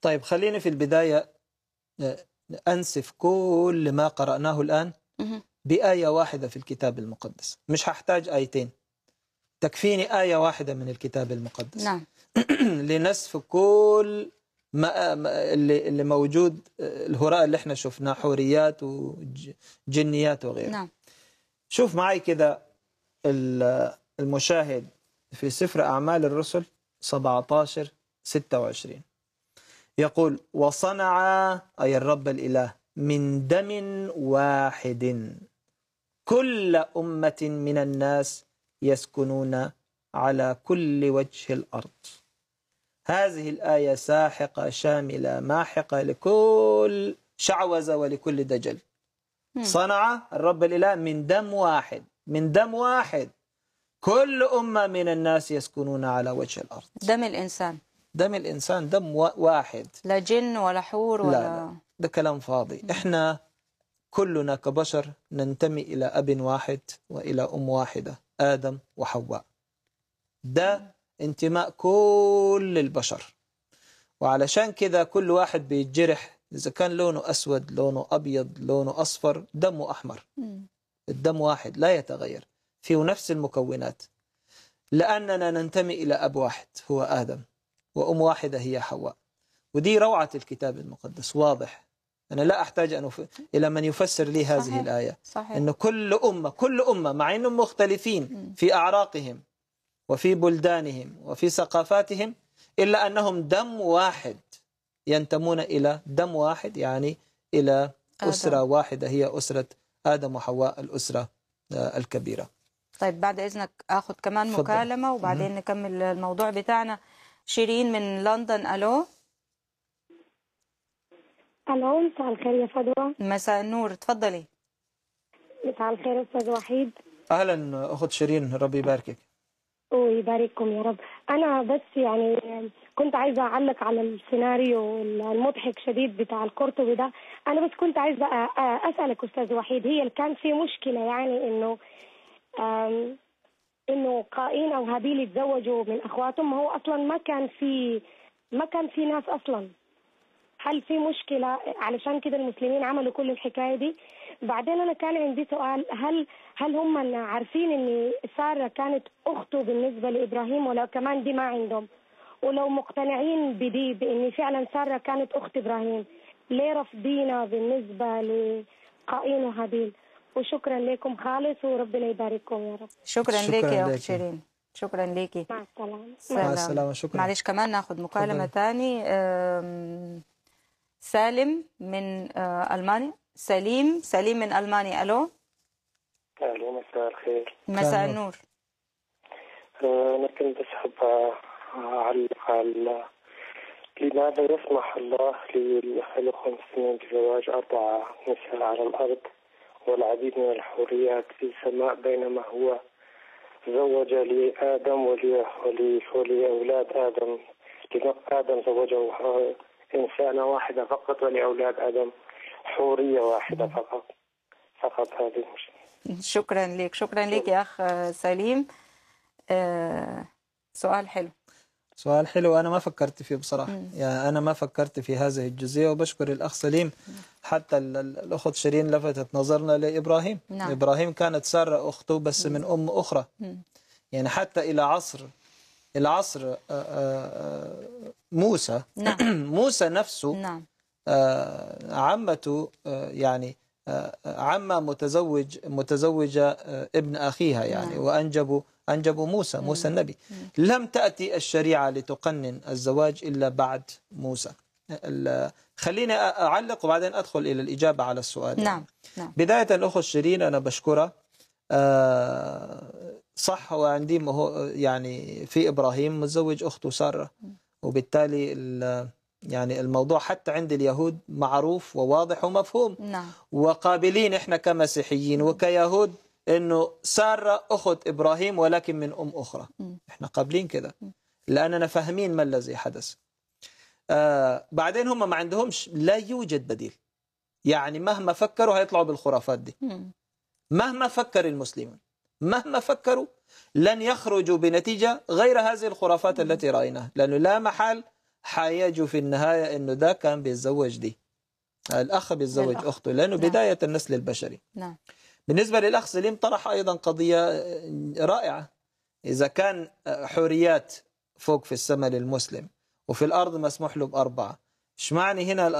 طيب خليني في البداية آه، أنسف كل ما قرأناه الآن بآية واحدة في الكتاب المقدس مش هحتاج آيتين تكفيني آية واحدة من الكتاب المقدس نعم لنسف كل ما اللي اللي موجود الهراء اللي احنا شفناه حوريات وجنيات وغيره نعم شوف معي كذا المشاهد في سفر أعمال الرسل 17 26 يقول وصنع أي الرب الإله من دم واحد كل أمة من الناس يسكنون على كل وجه الأرض هذه الآية ساحقة شاملة ماحقة لكل شعوذة ولكل دجل صنع الرب الإله من دم واحد من دم واحد كل أمة من الناس يسكنون على وجه الأرض دم الإنسان دم الإنسان دم واحد لا جن ولا حور ولا لا لا ده كلام فاضي إحنا كلنا كبشر ننتمي إلى أب واحد وإلى أم واحدة آدم وحواء ده انتماء كل البشر وعلشان كده كل واحد بيتجرح إذا كان لونه أسود لونه أبيض لونه أصفر دمه أحمر الدم واحد لا يتغير فيه نفس المكونات لأننا ننتمي إلى أب واحد هو آدم وأم واحدة هي حواء ودي روعة الكتاب المقدس واضح أنا لا أحتاج أن أف... إلى من يفسر لي هذه صحيح. الآية صحيح. أن كل أمة كل أمة مع أنهم مختلفين في أعراقهم وفي بلدانهم وفي ثقافاتهم إلا أنهم دم واحد ينتمون إلى دم واحد يعني إلى أسرة آدم. واحدة هي أسرة آدم وحواء الأسرة آه، الكبيرة طيب بعد إذنك أخذ كمان فضل. مكالمة وبعدين نكمل الموضوع بتاعنا شيرين من لندن ألو ألو مساء الخير يا فضوى مساء النور تفضلي مساء الخير أستاذ وحيد أهلا أخت شيرين ربي يباركك ويبارككم يا رب انا بس يعني كنت عايزه اعلق على السيناريو المضحك شديد بتاع القرطبي ده انا بس كنت عايزه اسالك استاذ وحيد هي كان في مشكله يعني انه انه قائين او هابيل اتزوجوا من اخواتهم هو اصلا ما كان في ما كان في ناس اصلا هل في مشكله علشان كده المسلمين عملوا كل الحكايه دي بعدين انا كان عندي سؤال هل هل هم عارفين ان ساره كانت اخته بالنسبه لابراهيم ولا كمان دي ما عندهم ولو مقتنعين بدي بان فعلا ساره كانت اخت ابراهيم ليه رافضينا بالنسبه لقائين وهابيل وشكرا لكم خالص وربنا يبارككم يا رب شكرا, شكرا لك يا اخت شيرين شكرا لك مع السلامه مع السلامه شكرا معلش كمان ناخذ مكالمه ثاني سالم من آه، المانيا سليم سليم من المانيا الو اهلا مساء الخير مساء النور آه، انا كنت اسحب على اعلق على لماذا يسمح الله للخمس سنين بزواج أربع نساء على الأرض والعديد من الحوريات في السماء بينما هو زوج لآدم ولأولاد آدم آدم زوجه آه، إنسانة واحدة فقط ولأولاد آدم حورية واحدة فقط فقط هذه المشكلة شكرا لك شكرا لك يا اخ سليم آه، سؤال حلو سؤال حلو أنا ما فكرت فيه بصراحة يعني أنا ما فكرت في هذه الجزئية وبشكر الأخ سليم حتى الأخت شيرين لفتت نظرنا لإبراهيم نعم. إبراهيم كانت سارة أخته بس من أم أخرى يعني حتى إلى عصر العصر آه، آه، موسى نعم. موسى نفسه نعم. عمته يعني عمة متزوج متزوجة آه، ابن أخيها يعني نعم. وأنجبوا أنجبوا موسى موسى النبي لم تأتي الشريعة لتقنن الزواج إلا بعد موسى خليني أعلق وبعدين أدخل إلى الإجابة على السؤال يعني. نعم, نعم. بداية الأخ شيرين أنا بشكرها آه، صح هو عندي يعني في إبراهيم متزوج أخته سارة وبالتالي يعني الموضوع حتى عند اليهود معروف وواضح ومفهوم نعم. وقابلين احنا كمسيحيين وكيهود انه ساره اخت ابراهيم ولكن من ام اخرى م. احنا قابلين كده لاننا فاهمين ما الذي حدث آه بعدين هم ما عندهمش لا يوجد بديل يعني مهما فكروا هيطلعوا بالخرافات دي م. مهما فكر المسلمون مهما فكروا لن يخرجوا بنتيجه غير هذه الخرافات التي رايناها لانه لا محال حيجوا في النهايه انه ده كان بيتزوج دي الاخ بيتزوج اخته لانه نعم. بدايه النسل البشري نعم بالنسبه للاخ سليم طرح ايضا قضيه رائعه اذا كان حريات فوق في السماء للمسلم وفي الارض مسموح له باربعه ايش معنى هنا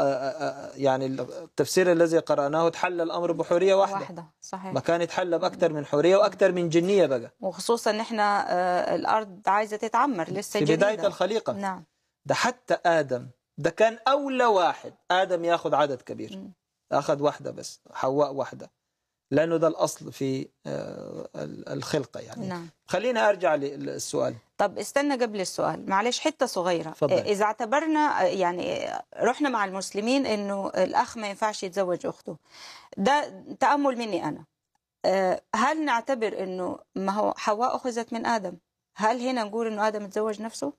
يعني التفسير الذي قرأناه تحل الأمر بحرية واحدة, واحدة. صحيح. ما كان يتحلى بأكثر نعم. من حرية وأكثر من جنية بقى وخصوصا إحنا آه، الأرض عايزة تتعمر لسه في بداية الخليقة نعم ده حتى آدم ده كان أولى واحد آدم ياخذ عدد كبير أخذ واحدة بس حواء واحدة لأنه ده الأصل في آه، الخلقة يعني نعم. خلينا أرجع للسؤال طب استنى قبل السؤال معلش حتة صغيرة فضل. آه، إذا اعتبرنا آه، يعني رحنا مع المسلمين أنه الأخ ما ينفعش يتزوج أخته ده تأمل مني أنا هل نعتبر أنه ما هو حواء أخذت من آدم هل هنا نقول أنه آدم تزوج نفسه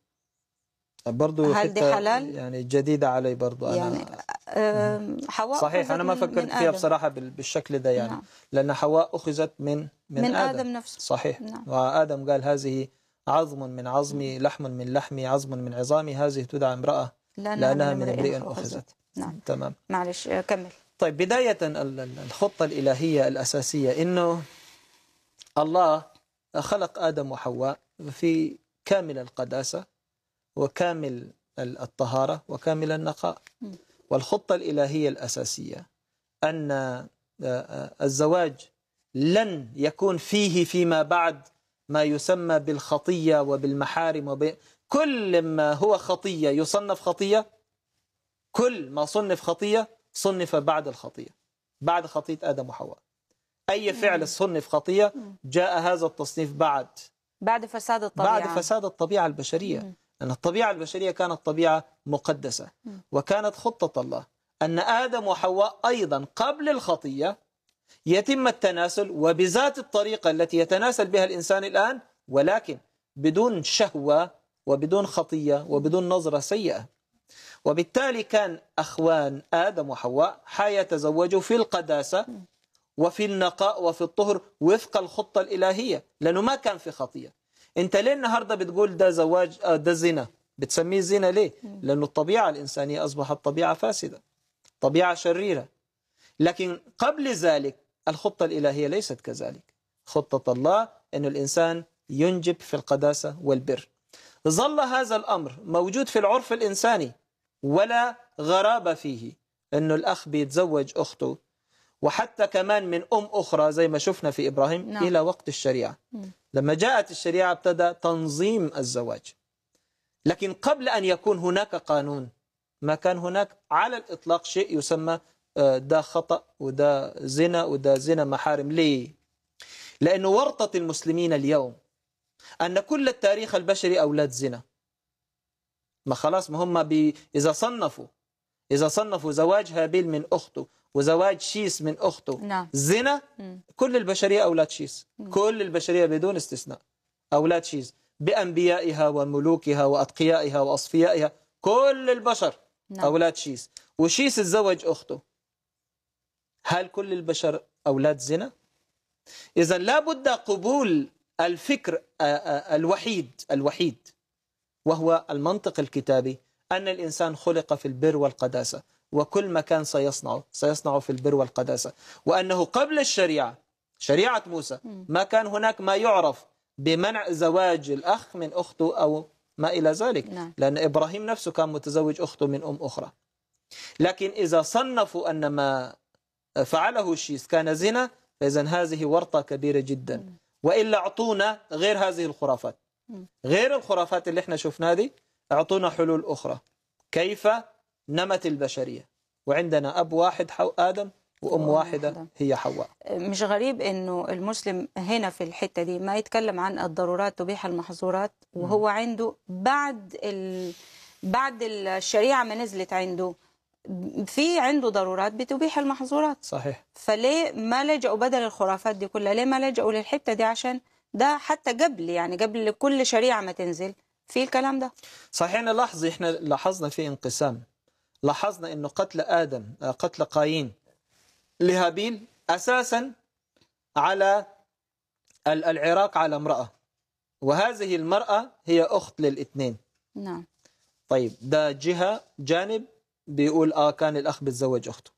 برضو هل دي حلال؟ يعني جديدة علي برضو أنا يعني أنا حواء صحيح أنا ما فكرت فيها بصراحة بالشكل ده يعني نعم. لأن حواء أخذت من من, من آدم, آدم نفسه صحيح نعم. وآدم قال هذه عظم من عظمي نعم. لحم من لحمي عظم من عظامي هذه تدعى امرأة لأنها, لأنها من امرئ أخذت. أخذت نعم تمام معلش آه، كمل طيب بداية الخطة الإلهية الأساسية إنه الله خلق آدم وحواء في كامل القداسة وكامل الطهارة وكامل النقاء والخطة الإلهية الأساسية أن آه، آه، الزواج لن يكون فيه فيما بعد ما يسمى بالخطية وبالمحارم وب... كل ما هو خطية يصنف خطية كل ما صنف خطية صنف بعد الخطية بعد خطية آدم وحواء أي فعل صنف خطية جاء هذا التصنيف بعد بعد فساد الطبيعة بعد فساد الطبيعة البشرية أن الطبيعة البشرية كانت طبيعة مقدسة وكانت خطة الله أن آدم وحواء أيضا قبل الخطية يتم التناسل وبذات الطريقة التي يتناسل بها الإنسان الآن ولكن بدون شهوة وبدون خطية وبدون نظرة سيئة وبالتالي كان أخوان آدم وحواء حيتزوجوا في القداسة وفي النقاء وفي الطهر وفق الخطة الإلهية لأنه ما كان في خطية انت ليه النهارده بتقول ده زواج آه، ده زنا بتسميه زنا ليه لانه الطبيعه الانسانيه اصبحت طبيعه فاسده طبيعه شريره لكن قبل ذلك الخطه الالهيه ليست كذلك خطه الله ان الانسان ينجب في القداسه والبر ظل هذا الامر موجود في العرف الانساني ولا غرابه فيه انه الاخ بيتزوج اخته وحتى كمان من أم أخرى زي ما شفنا في إبراهيم نعم. إلى وقت الشريعة م. لما جاءت الشريعة ابتدى تنظيم الزواج لكن قبل أن يكون هناك قانون ما كان هناك على الإطلاق شيء يسمى آه، ده خطأ وده زنا وده زنا محارم ليه؟ لأنه ورطة المسلمين اليوم أن كل التاريخ البشري أولاد زنا ما خلاص ما هم بي إذا صنفوا إذا صنفوا زواج هابيل من أخته وزواج شيس من أخته نعم. زنا كل البشرية أولاد شيس كل البشرية بدون استثناء أولاد شيس بأنبيائها وملوكها وأتقيائها وأصفيائها كل البشر نعم. أولاد شيس وشيس تزوج أخته هل كل البشر أولاد زنا؟ إذا لابد قبول الفكر الوحيد الوحيد وهو المنطق الكتابي أن الإنسان خلق في البر والقداسة وكل ما كان سيصنعه سيصنعه في البر والقداسة وأنه قبل الشريعة شريعة موسى ما كان هناك ما يعرف بمنع زواج الأخ من أخته أو ما إلى ذلك نعم. لأن إبراهيم نفسه كان متزوج أخته من أم أخرى لكن إذا صنفوا أن ما فعله الشيس كان زنا فإذا هذه ورطة كبيرة جدا وإلا أعطونا غير هذه الخرافات غير الخرافات اللي احنا شفناها دي أعطونا حلول أخرى كيف نمت البشرية وعندنا أب واحد حو آدم وأم واحدة هي حواء مش غريب أنه المسلم هنا في الحتة دي ما يتكلم عن الضرورات تبيح المحظورات وهو عنده بعد ال... بعد الشريعة ما نزلت عنده في عنده ضرورات بتبيح المحظورات صحيح فليه ما لجأوا بدل الخرافات دي كلها ليه ما لجأوا للحتة دي عشان ده حتى قبل يعني قبل كل شريعة ما تنزل في الكلام ده صحيح نلاحظ احنا لاحظنا في انقسام لاحظنا أنه قتل آدم آه، قتل قايين لهابيل أساسا على العراق على امرأة وهذه المرأة هي أخت للاثنين نعم طيب ده جهة جانب بيقول آه كان الأخ بيتزوج أخته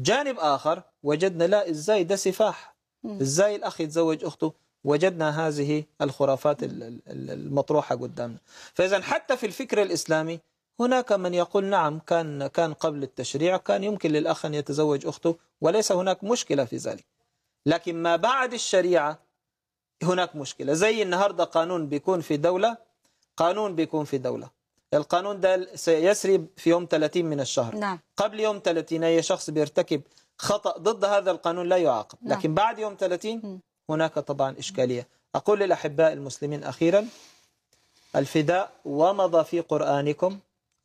جانب آخر وجدنا لا إزاي ده سفاح إزاي الأخ يتزوج أخته وجدنا هذه الخرافات المطروحة قدامنا فإذا حتى في الفكر الإسلامي هناك من يقول نعم كان كان قبل التشريع كان يمكن للأخ أن يتزوج أخته وليس هناك مشكلة في ذلك لكن ما بعد الشريعة هناك مشكلة زي النهاردة قانون بيكون في دولة قانون بيكون في دولة القانون ده سيسري في يوم 30 من الشهر نعم. قبل يوم 30 أي شخص بيرتكب خطأ ضد هذا القانون لا يعاقب نعم. لكن بعد يوم 30 هناك طبعا إشكالية أقول للأحباء المسلمين أخيرا الفداء ومضى في قرآنكم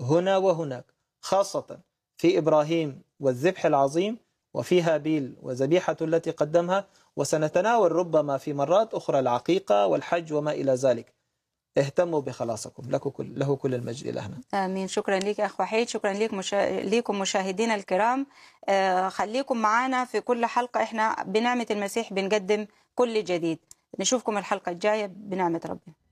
هنا وهناك خاصة في إبراهيم والذبح العظيم وفي هابيل وذبيحة التي قدمها وسنتناول ربما في مرات أخرى العقيقة والحج وما إلى ذلك اهتموا بخلاصكم له كل, له كل المجد إلى هنا آمين شكرا لك أخ وحيد شكرا لك مشا... ليكم مشاهدينا الكرام آه خليكم معنا في كل حلقة إحنا بنعمة المسيح بنقدم كل جديد نشوفكم الحلقة الجاية بنعمة ربنا